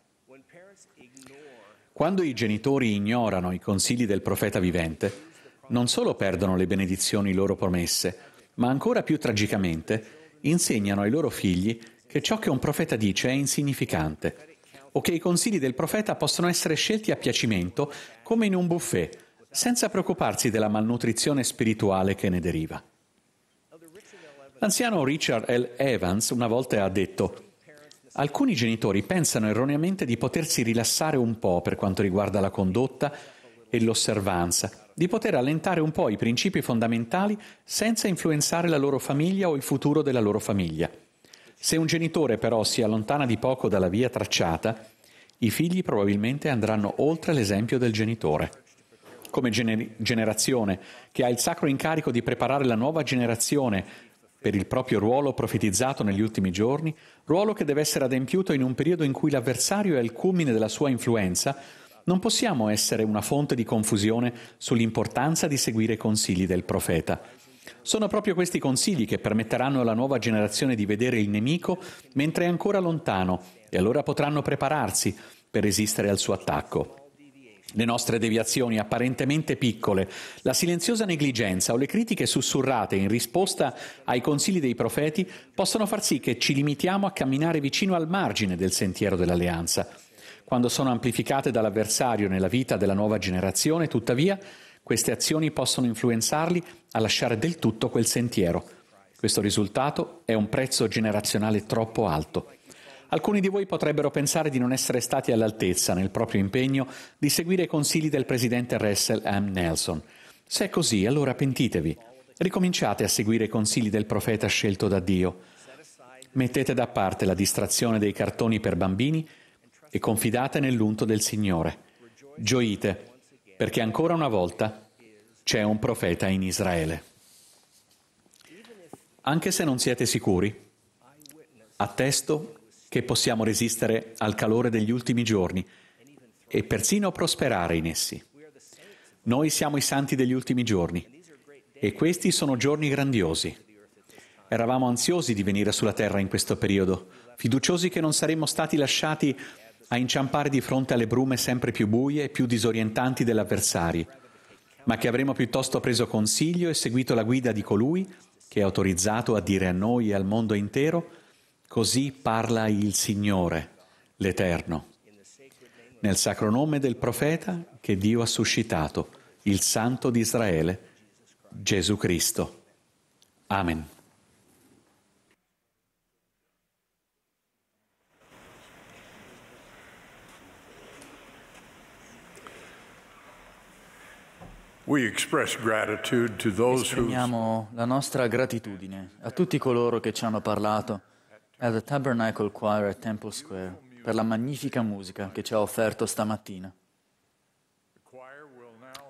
Quando i genitori ignorano i consigli del profeta vivente, non solo perdono le benedizioni loro promesse, ma ancora più tragicamente insegnano ai loro figli che ciò che un profeta dice è insignificante o che i consigli del profeta possono essere scelti a piacimento come in un buffet, senza preoccuparsi della malnutrizione spirituale che ne deriva. L'anziano Richard L. Evans una volta ha detto Alcuni genitori pensano erroneamente di potersi rilassare un po' per quanto riguarda la condotta e l'osservanza, di poter allentare un po' i principi fondamentali senza influenzare la loro famiglia o il futuro della loro famiglia. Se un genitore però si allontana di poco dalla via tracciata, i figli probabilmente andranno oltre l'esempio del genitore. Come gener- generazione che ha il sacro incarico di preparare la nuova generazione per il proprio ruolo profetizzato negli ultimi giorni, ruolo che deve essere adempiuto in un periodo in cui l'avversario è al culmine della sua influenza, non possiamo essere una fonte di confusione sull'importanza di seguire i consigli del profeta. Sono proprio questi consigli che permetteranno alla nuova generazione di vedere il nemico mentre è ancora lontano e allora potranno prepararsi per resistere al suo attacco le nostre deviazioni apparentemente piccole, la silenziosa negligenza o le critiche sussurrate in risposta ai consigli dei profeti possono far sì che ci limitiamo a camminare vicino al margine del sentiero dell'alleanza. Quando sono amplificate dall'avversario nella vita della nuova generazione, tuttavia, queste azioni possono influenzarli a lasciare del tutto quel sentiero. Questo risultato è un prezzo generazionale troppo alto. Alcuni di voi potrebbero pensare di non essere stati all'altezza nel proprio impegno di seguire i consigli del presidente Russell M. Nelson. Se è così, allora pentitevi. Ricominciate a seguire i consigli del profeta scelto da Dio. Mettete da parte la distrazione dei cartoni per bambini e confidate nell'unto del Signore. Gioite, perché ancora una volta c'è un profeta in Israele. Anche se non siete sicuri, attesto che possiamo resistere al calore degli ultimi giorni e persino prosperare in essi. Noi siamo i santi degli ultimi giorni e questi sono giorni grandiosi. Eravamo ansiosi di venire sulla terra in questo periodo, fiduciosi che non saremmo stati lasciati a inciampare di fronte alle brume sempre più buie e più disorientanti dell'avversario, ma che avremmo piuttosto preso consiglio e seguito la guida di colui che è autorizzato a dire a noi e al mondo intero Così parla il Signore, l'Eterno, nel sacro nome del profeta che Dio ha suscitato, il Santo di Israele, Gesù Cristo. Amen. Esprimiamo la nostra gratitudine a tutti coloro che ci hanno parlato At Tabernacle Choir at Temple Square per la magnifica musica che ci ha offerto stamattina.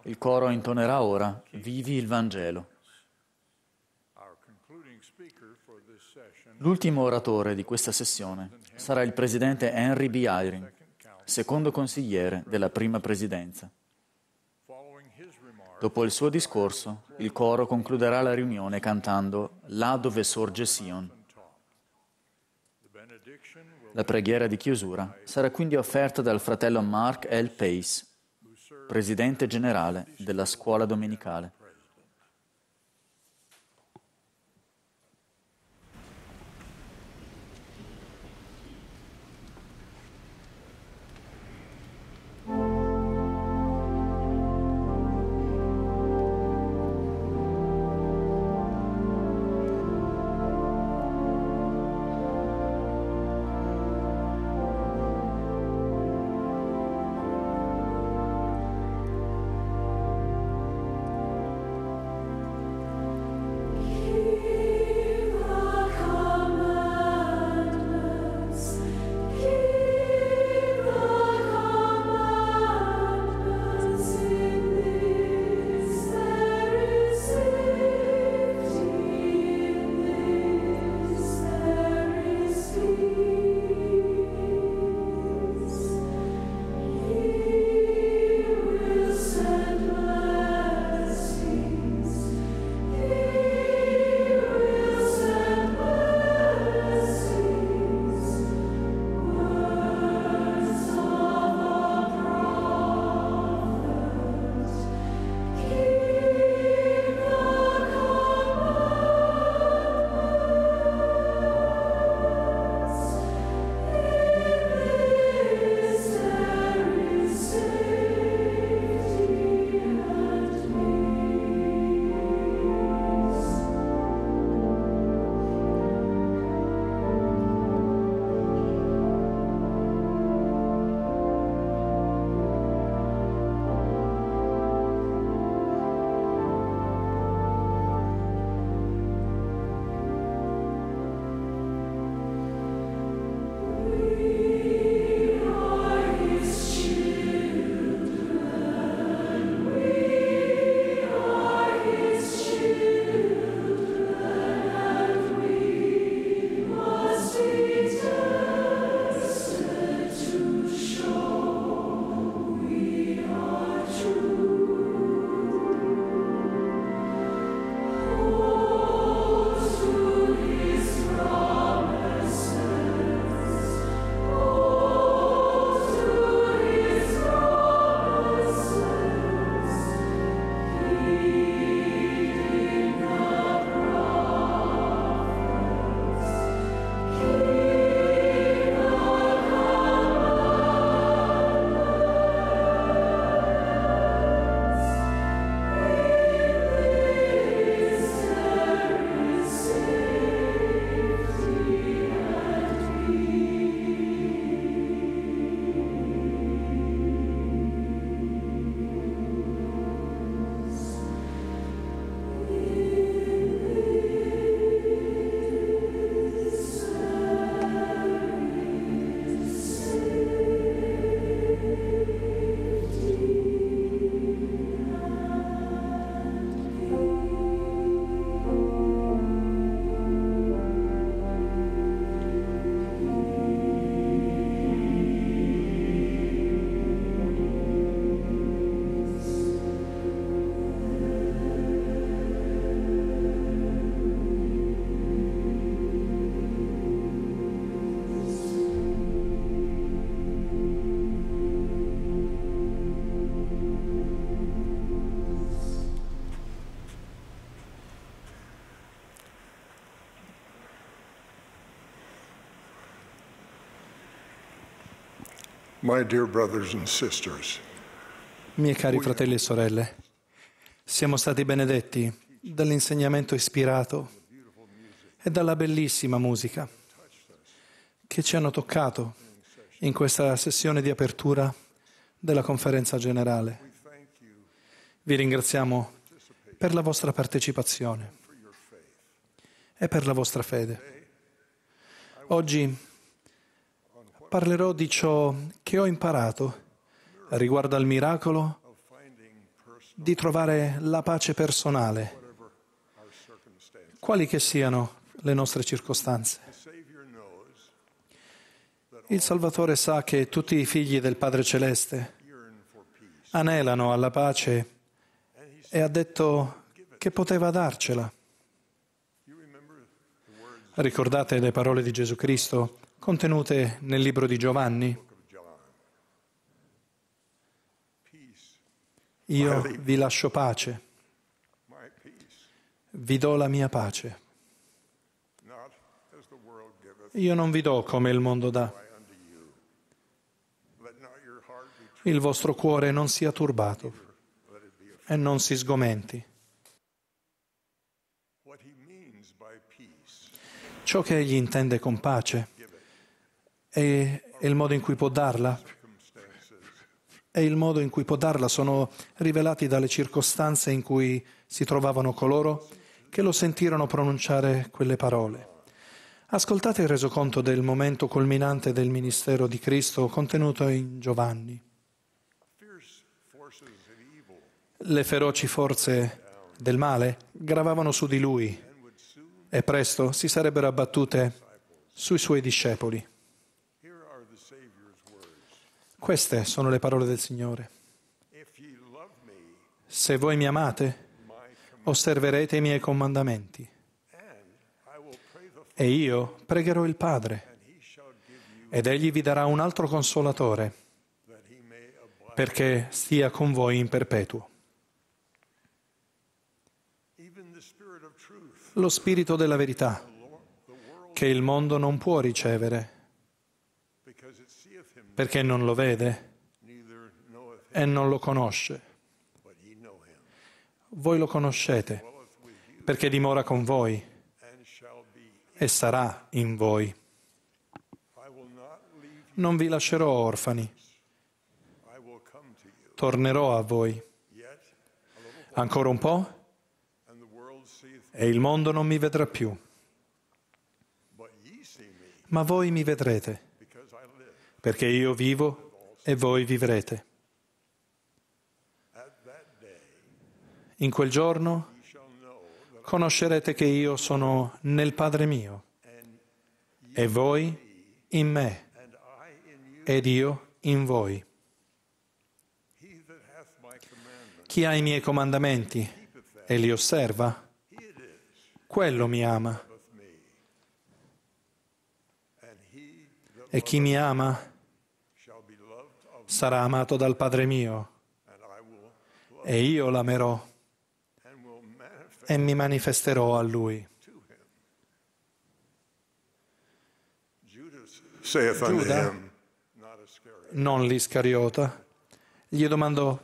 Il coro intonerà ora Vivi il Vangelo. L'ultimo oratore di questa sessione sarà il presidente Henry B. Eyring, secondo consigliere della prima presidenza. Dopo il suo discorso, il coro concluderà la riunione cantando Là dove sorge Sion. La preghiera di chiusura sarà quindi offerta dal fratello Mark L. Pace, presidente generale della scuola domenicale. Miei cari fratelli e sorelle, siamo stati benedetti dall'insegnamento ispirato e dalla bellissima musica che ci hanno toccato in questa sessione di apertura della conferenza generale. Vi ringraziamo per la vostra partecipazione e per la vostra fede. Oggi parlerò di ciò che ho imparato riguardo al miracolo di trovare la pace personale, quali che siano le nostre circostanze. Il Salvatore sa che tutti i figli del Padre Celeste anelano alla pace e ha detto che poteva darcela. Ricordate le parole di Gesù Cristo contenute nel libro di Giovanni. Io vi lascio pace, vi do la mia pace. Io non vi do come il mondo dà. Il vostro cuore non sia turbato e non si sgomenti. Ciò che egli intende con pace è, è il modo in cui può darla. E il modo in cui può darla sono rivelati dalle circostanze in cui si trovavano coloro che lo sentirono pronunciare quelle parole. Ascoltate il resoconto del momento culminante del ministero di Cristo contenuto in Giovanni. Le feroci forze del male gravavano su di lui e presto si sarebbero abbattute sui suoi discepoli. Queste sono le parole del Signore. Se voi mi amate, osserverete i miei comandamenti. E io pregherò il Padre, ed egli vi darà un altro consolatore, perché stia con voi in perpetuo. Lo spirito della verità, che il mondo non può ricevere perché non lo vede e non lo conosce. Voi lo conoscete perché dimora con voi e sarà in voi. Non vi lascerò orfani, tornerò a voi. Ancora un po' e il mondo non mi vedrà più, ma voi mi vedrete perché io vivo e voi vivrete. In quel giorno conoscerete che io sono nel Padre mio e voi in me ed io in voi. Chi ha i miei comandamenti e li osserva, quello mi ama. E chi mi ama sarà amato dal Padre mio e io l'amerò e mi manifesterò a lui. Giuda, non l'Iscariota, gli domandò,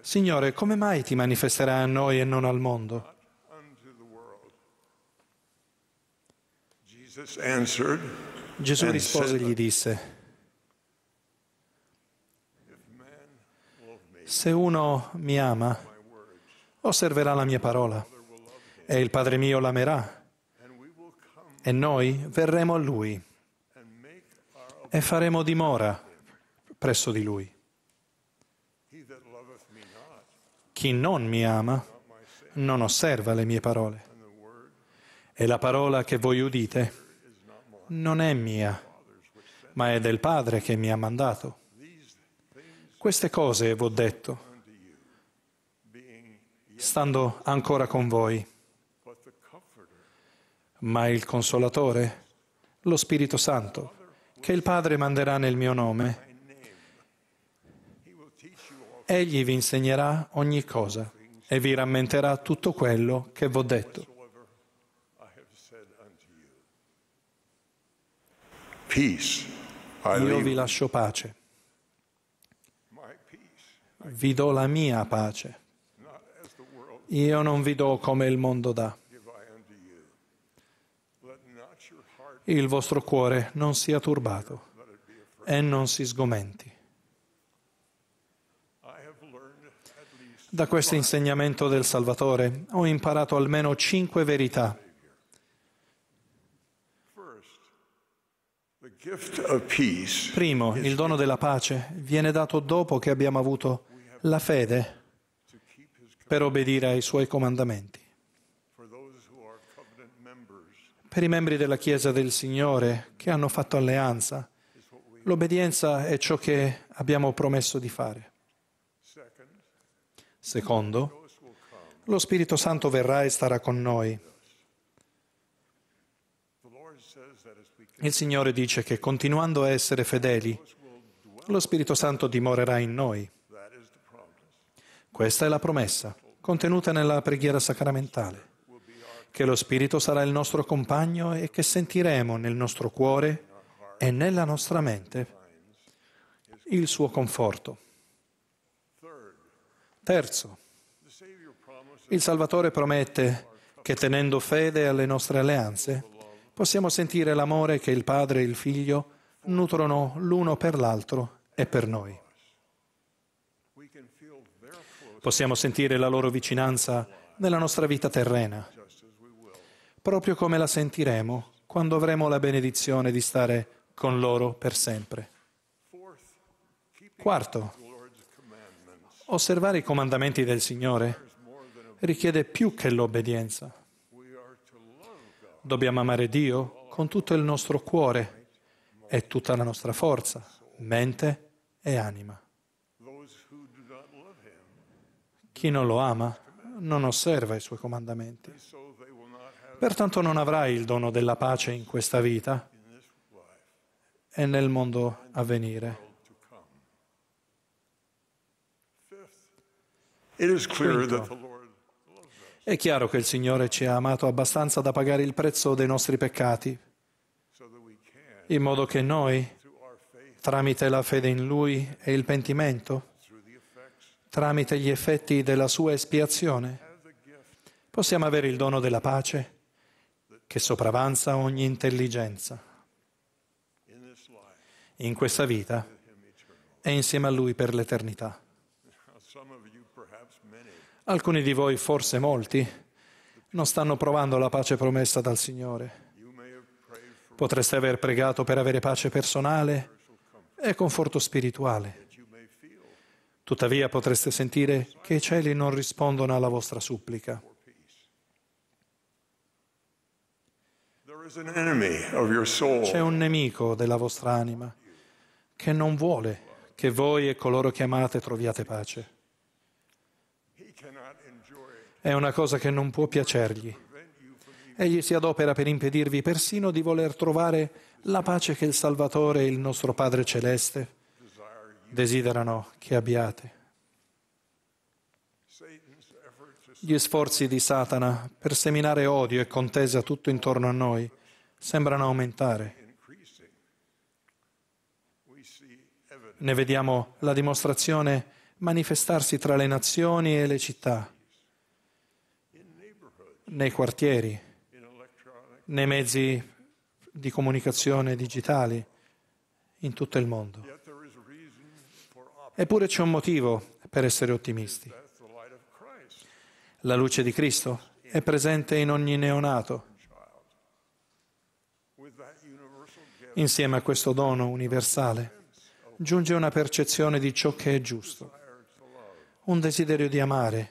Signore, come mai ti manifesterai a noi e non al mondo? Gesù rispose e gli disse, Se uno mi ama, osserverà la mia parola e il Padre mio l'amerà e noi verremo a lui e faremo dimora presso di lui. Chi non mi ama non osserva le mie parole e la parola che voi udite non è mia, ma è del Padre che mi ha mandato. Queste cose v'ho detto, stando ancora con voi. Ma il Consolatore, lo Spirito Santo, che il Padre manderà nel mio nome, egli vi insegnerà ogni cosa e vi rammenterà tutto quello che v'ho detto. Io vi lascio pace vi do la mia pace. Io non vi do come il mondo dà. Il vostro cuore non sia turbato e non si sgomenti. Da questo insegnamento del Salvatore ho imparato almeno cinque verità. Primo, il dono della pace viene dato dopo che abbiamo avuto la fede per obbedire ai suoi comandamenti. Per i membri della Chiesa del Signore che hanno fatto alleanza, l'obbedienza è ciò che abbiamo promesso di fare. Secondo, lo Spirito Santo verrà e starà con noi. Il Signore dice che continuando a essere fedeli, lo Spirito Santo dimorerà in noi. Questa è la promessa contenuta nella preghiera sacramentale, che lo Spirito sarà il nostro compagno e che sentiremo nel nostro cuore e nella nostra mente il suo conforto. Terzo, il Salvatore promette che tenendo fede alle nostre alleanze possiamo sentire l'amore che il Padre e il Figlio nutrono l'uno per l'altro e per noi possiamo sentire la loro vicinanza nella nostra vita terrena, proprio come la sentiremo quando avremo la benedizione di stare con loro per sempre. Quarto, osservare i comandamenti del Signore richiede più che l'obbedienza. Dobbiamo amare Dio con tutto il nostro cuore e tutta la nostra forza, mente e anima. Chi non lo ama non osserva i suoi comandamenti. Pertanto non avrai il dono della pace in questa vita e nel mondo a venire. Quinto, è chiaro che il Signore ci ha amato abbastanza da pagare il prezzo dei nostri peccati, in modo che noi, tramite la fede in Lui e il pentimento, tramite gli effetti della sua espiazione, possiamo avere il dono della pace che sopravanza ogni intelligenza in questa vita e insieme a Lui per l'eternità. Alcuni di voi, forse molti, non stanno provando la pace promessa dal Signore. Potreste aver pregato per avere pace personale e conforto spirituale. Tuttavia potreste sentire che i cieli non rispondono alla vostra supplica. C'è un nemico della vostra anima che non vuole che voi e coloro che amate troviate pace. È una cosa che non può piacergli. Egli si adopera per impedirvi persino di voler trovare la pace che il Salvatore, il nostro Padre Celeste, desiderano che abbiate. Gli sforzi di Satana per seminare odio e contesa tutto intorno a noi sembrano aumentare. Ne vediamo la dimostrazione manifestarsi tra le nazioni e le città, nei quartieri, nei mezzi di comunicazione digitali, in tutto il mondo. Eppure c'è un motivo per essere ottimisti. La luce di Cristo è presente in ogni neonato. Insieme a questo dono universale giunge una percezione di ciò che è giusto, un desiderio di amare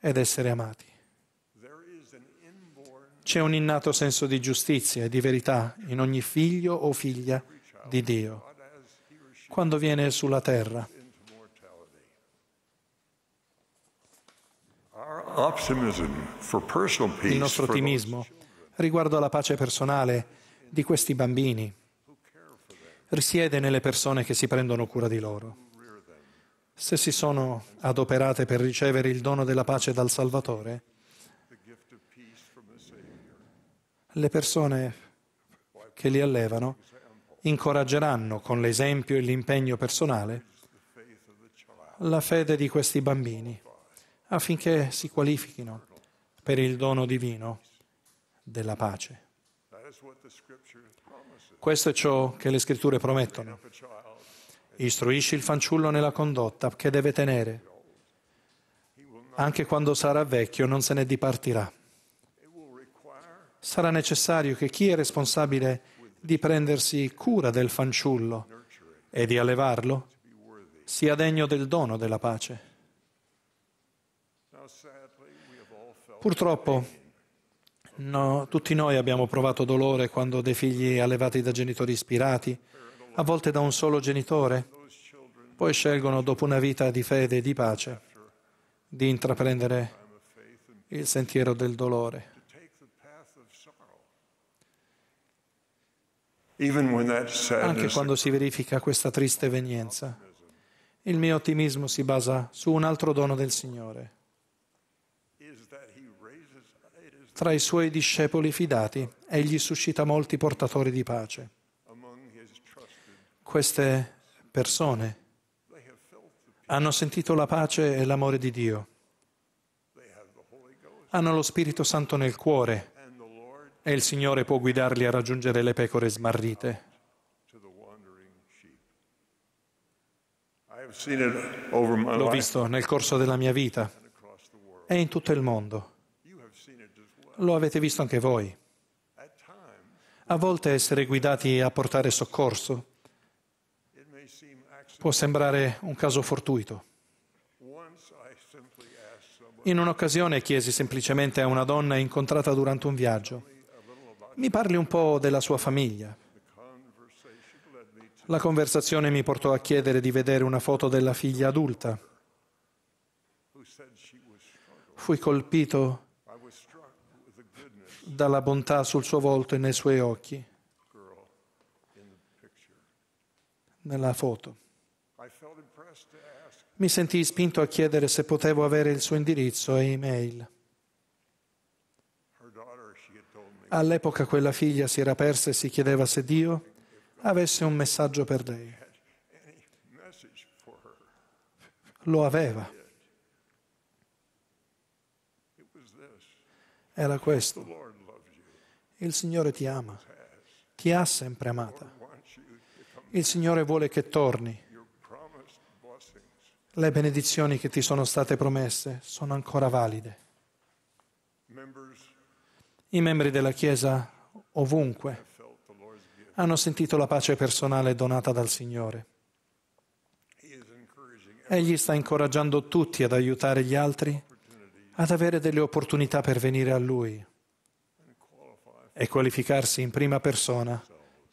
ed essere amati. C'è un innato senso di giustizia e di verità in ogni figlio o figlia di Dio quando viene sulla terra il nostro ottimismo riguardo alla pace personale di questi bambini risiede nelle persone che si prendono cura di loro. Se si sono adoperate per ricevere il dono della pace dal Salvatore, le persone che li allevano incoraggeranno con l'esempio e l'impegno personale la fede di questi bambini affinché si qualifichino per il dono divino della pace. Questo è ciò che le scritture promettono. Istruisci il fanciullo nella condotta che deve tenere. Anche quando sarà vecchio non se ne dipartirà. Sarà necessario che chi è responsabile di prendersi cura del fanciullo e di allevarlo sia degno del dono della pace. Purtroppo no, tutti noi abbiamo provato dolore quando dei figli allevati da genitori ispirati, a volte da un solo genitore, poi scelgono dopo una vita di fede e di pace di intraprendere il sentiero del dolore. Anche quando si verifica questa triste evenienza, il mio ottimismo si basa su un altro dono del Signore. Tra i suoi discepoli fidati, egli suscita molti portatori di pace. Queste persone hanno sentito la pace e l'amore di Dio, hanno lo Spirito Santo nel cuore e il Signore può guidarli a raggiungere le pecore smarrite. L'ho visto nel corso della mia vita e in tutto il mondo lo avete visto anche voi. A volte essere guidati a portare soccorso può sembrare un caso fortuito. In un'occasione chiesi semplicemente a una donna incontrata durante un viaggio, mi parli un po' della sua famiglia. La conversazione mi portò a chiedere di vedere una foto della figlia adulta. Fui colpito dalla bontà sul suo volto e nei suoi occhi nella foto. Mi sentii spinto a chiedere se potevo avere il suo indirizzo e email. All'epoca quella figlia si era persa e si chiedeva se Dio avesse un messaggio per lei. Lo aveva. Era questo. Il Signore ti ama, ti ha sempre amata. Il Signore vuole che torni. Le benedizioni che ti sono state promesse sono ancora valide. I membri della Chiesa ovunque hanno sentito la pace personale donata dal Signore. Egli sta incoraggiando tutti ad aiutare gli altri ad avere delle opportunità per venire a Lui e qualificarsi in prima persona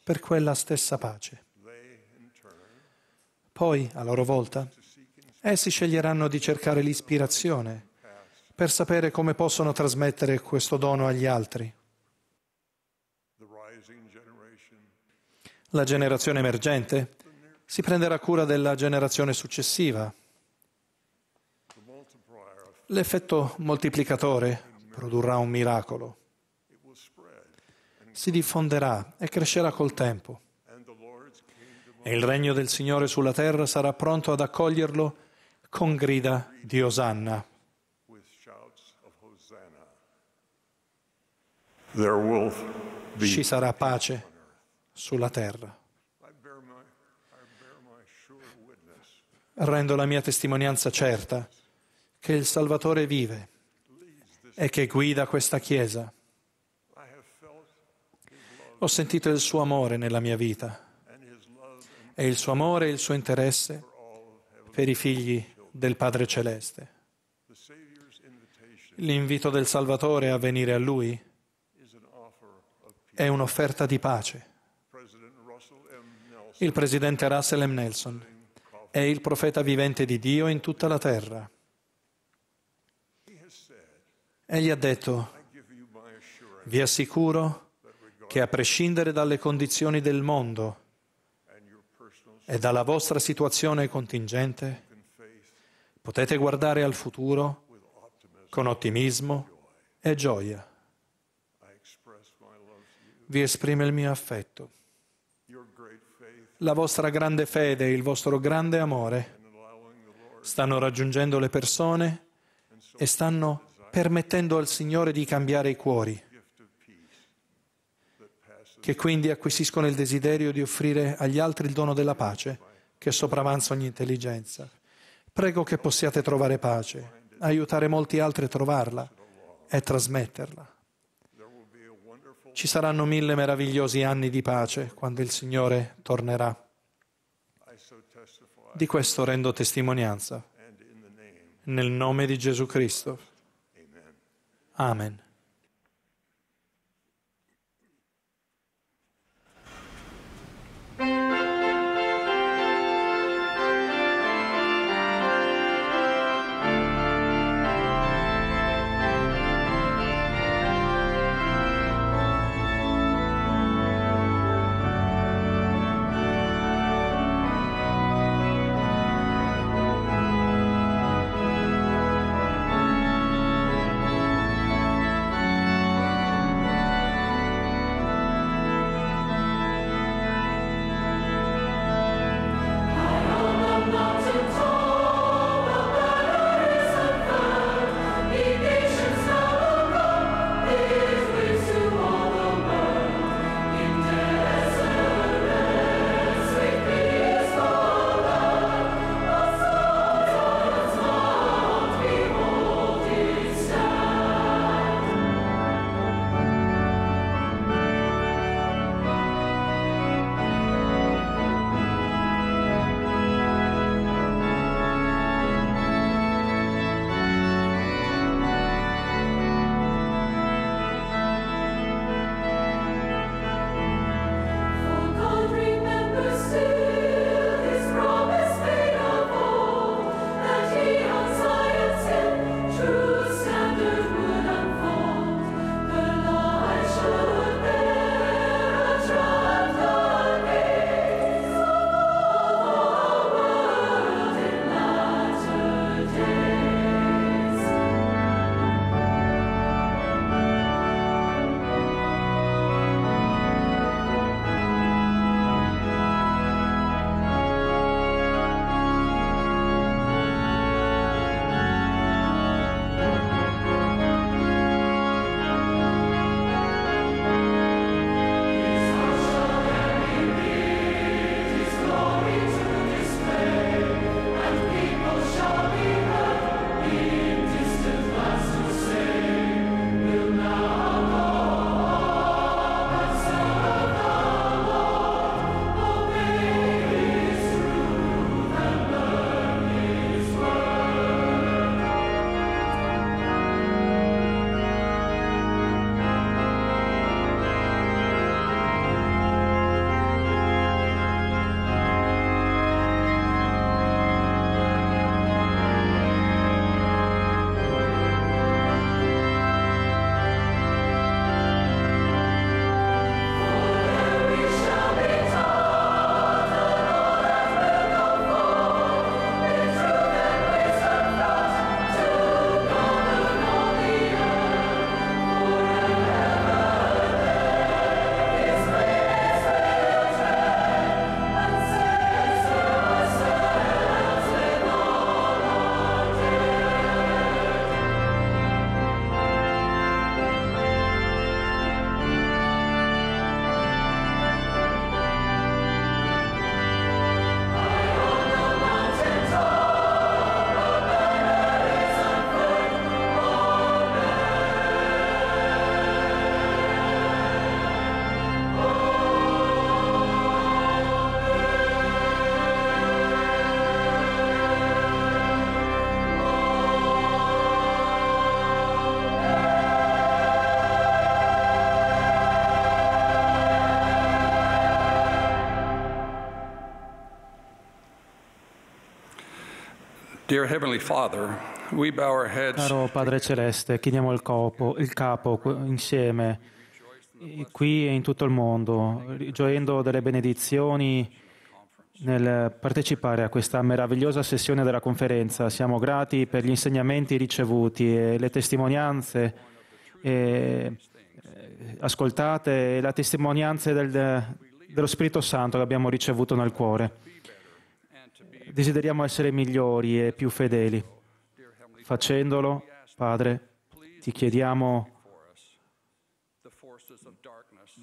per quella stessa pace. Poi, a loro volta, essi sceglieranno di cercare l'ispirazione per sapere come possono trasmettere questo dono agli altri. La generazione emergente si prenderà cura della generazione successiva. L'effetto moltiplicatore produrrà un miracolo si diffonderà e crescerà col tempo. E il regno del Signore sulla terra sarà pronto ad accoglierlo con grida di Osanna. Ci sarà pace sulla terra. Rendo la mia testimonianza certa che il Salvatore vive e che guida questa Chiesa. Ho sentito il suo amore nella mia vita e il suo amore e il suo interesse per i figli del Padre Celeste. L'invito del Salvatore a venire a Lui è un'offerta di pace. Il presidente Russell M. Nelson è il profeta vivente di Dio in tutta la terra. Egli ha detto, vi assicuro che a prescindere dalle condizioni del mondo e dalla vostra situazione contingente, potete guardare al futuro con ottimismo e gioia. Vi esprime il mio affetto. La vostra grande fede e il vostro grande amore stanno raggiungendo le persone e stanno permettendo al Signore di cambiare i cuori che quindi acquisiscono il desiderio di offrire agli altri il dono della pace, che sopravanza ogni intelligenza. Prego che possiate trovare pace, aiutare molti altri a trovarla e trasmetterla. Ci saranno mille meravigliosi anni di pace quando il Signore tornerà. Di questo rendo testimonianza. Nel nome di Gesù Cristo. Amen. Caro Padre Celeste, chiediamo il capo, il capo insieme, qui e in tutto il mondo, gioendo delle benedizioni nel partecipare a questa meravigliosa sessione della conferenza. Siamo grati per gli insegnamenti ricevuti e le testimonianze e eh, ascoltate e la testimonianza del, dello Spirito Santo che abbiamo ricevuto nel cuore desideriamo essere migliori e più fedeli. Facendolo, Padre, ti chiediamo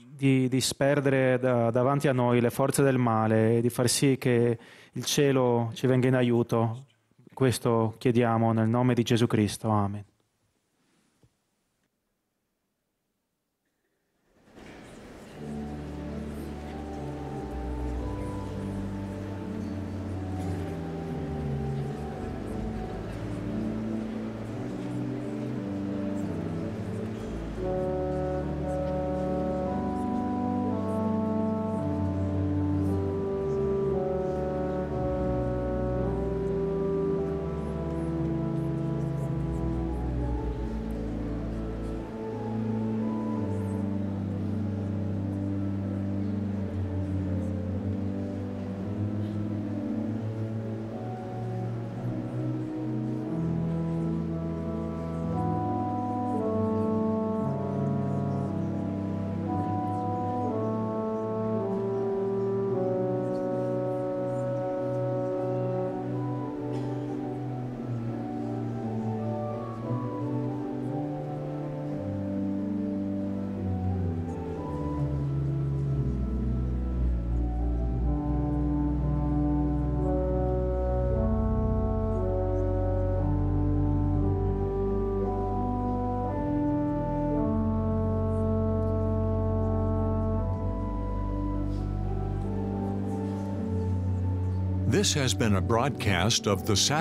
di disperdere da, davanti a noi le forze del male e di far sì che il cielo ci venga in aiuto. Questo chiediamo nel nome di Gesù Cristo. Amen.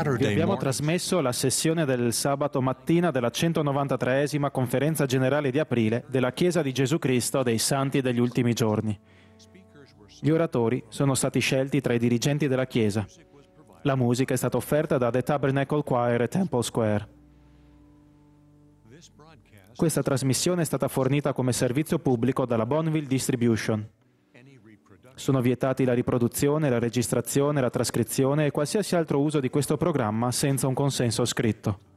Abbiamo trasmesso la sessione del sabato mattina della 193esima conferenza generale di aprile della Chiesa di Gesù Cristo dei Santi degli ultimi giorni. Gli oratori sono stati scelti tra i dirigenti della Chiesa. La musica è stata offerta da The Tabernacle Choir e Temple Square. Questa trasmissione è stata fornita come servizio pubblico dalla Bonneville Distribution. Sono vietati la riproduzione, la registrazione, la trascrizione e qualsiasi altro uso di questo programma senza un consenso scritto.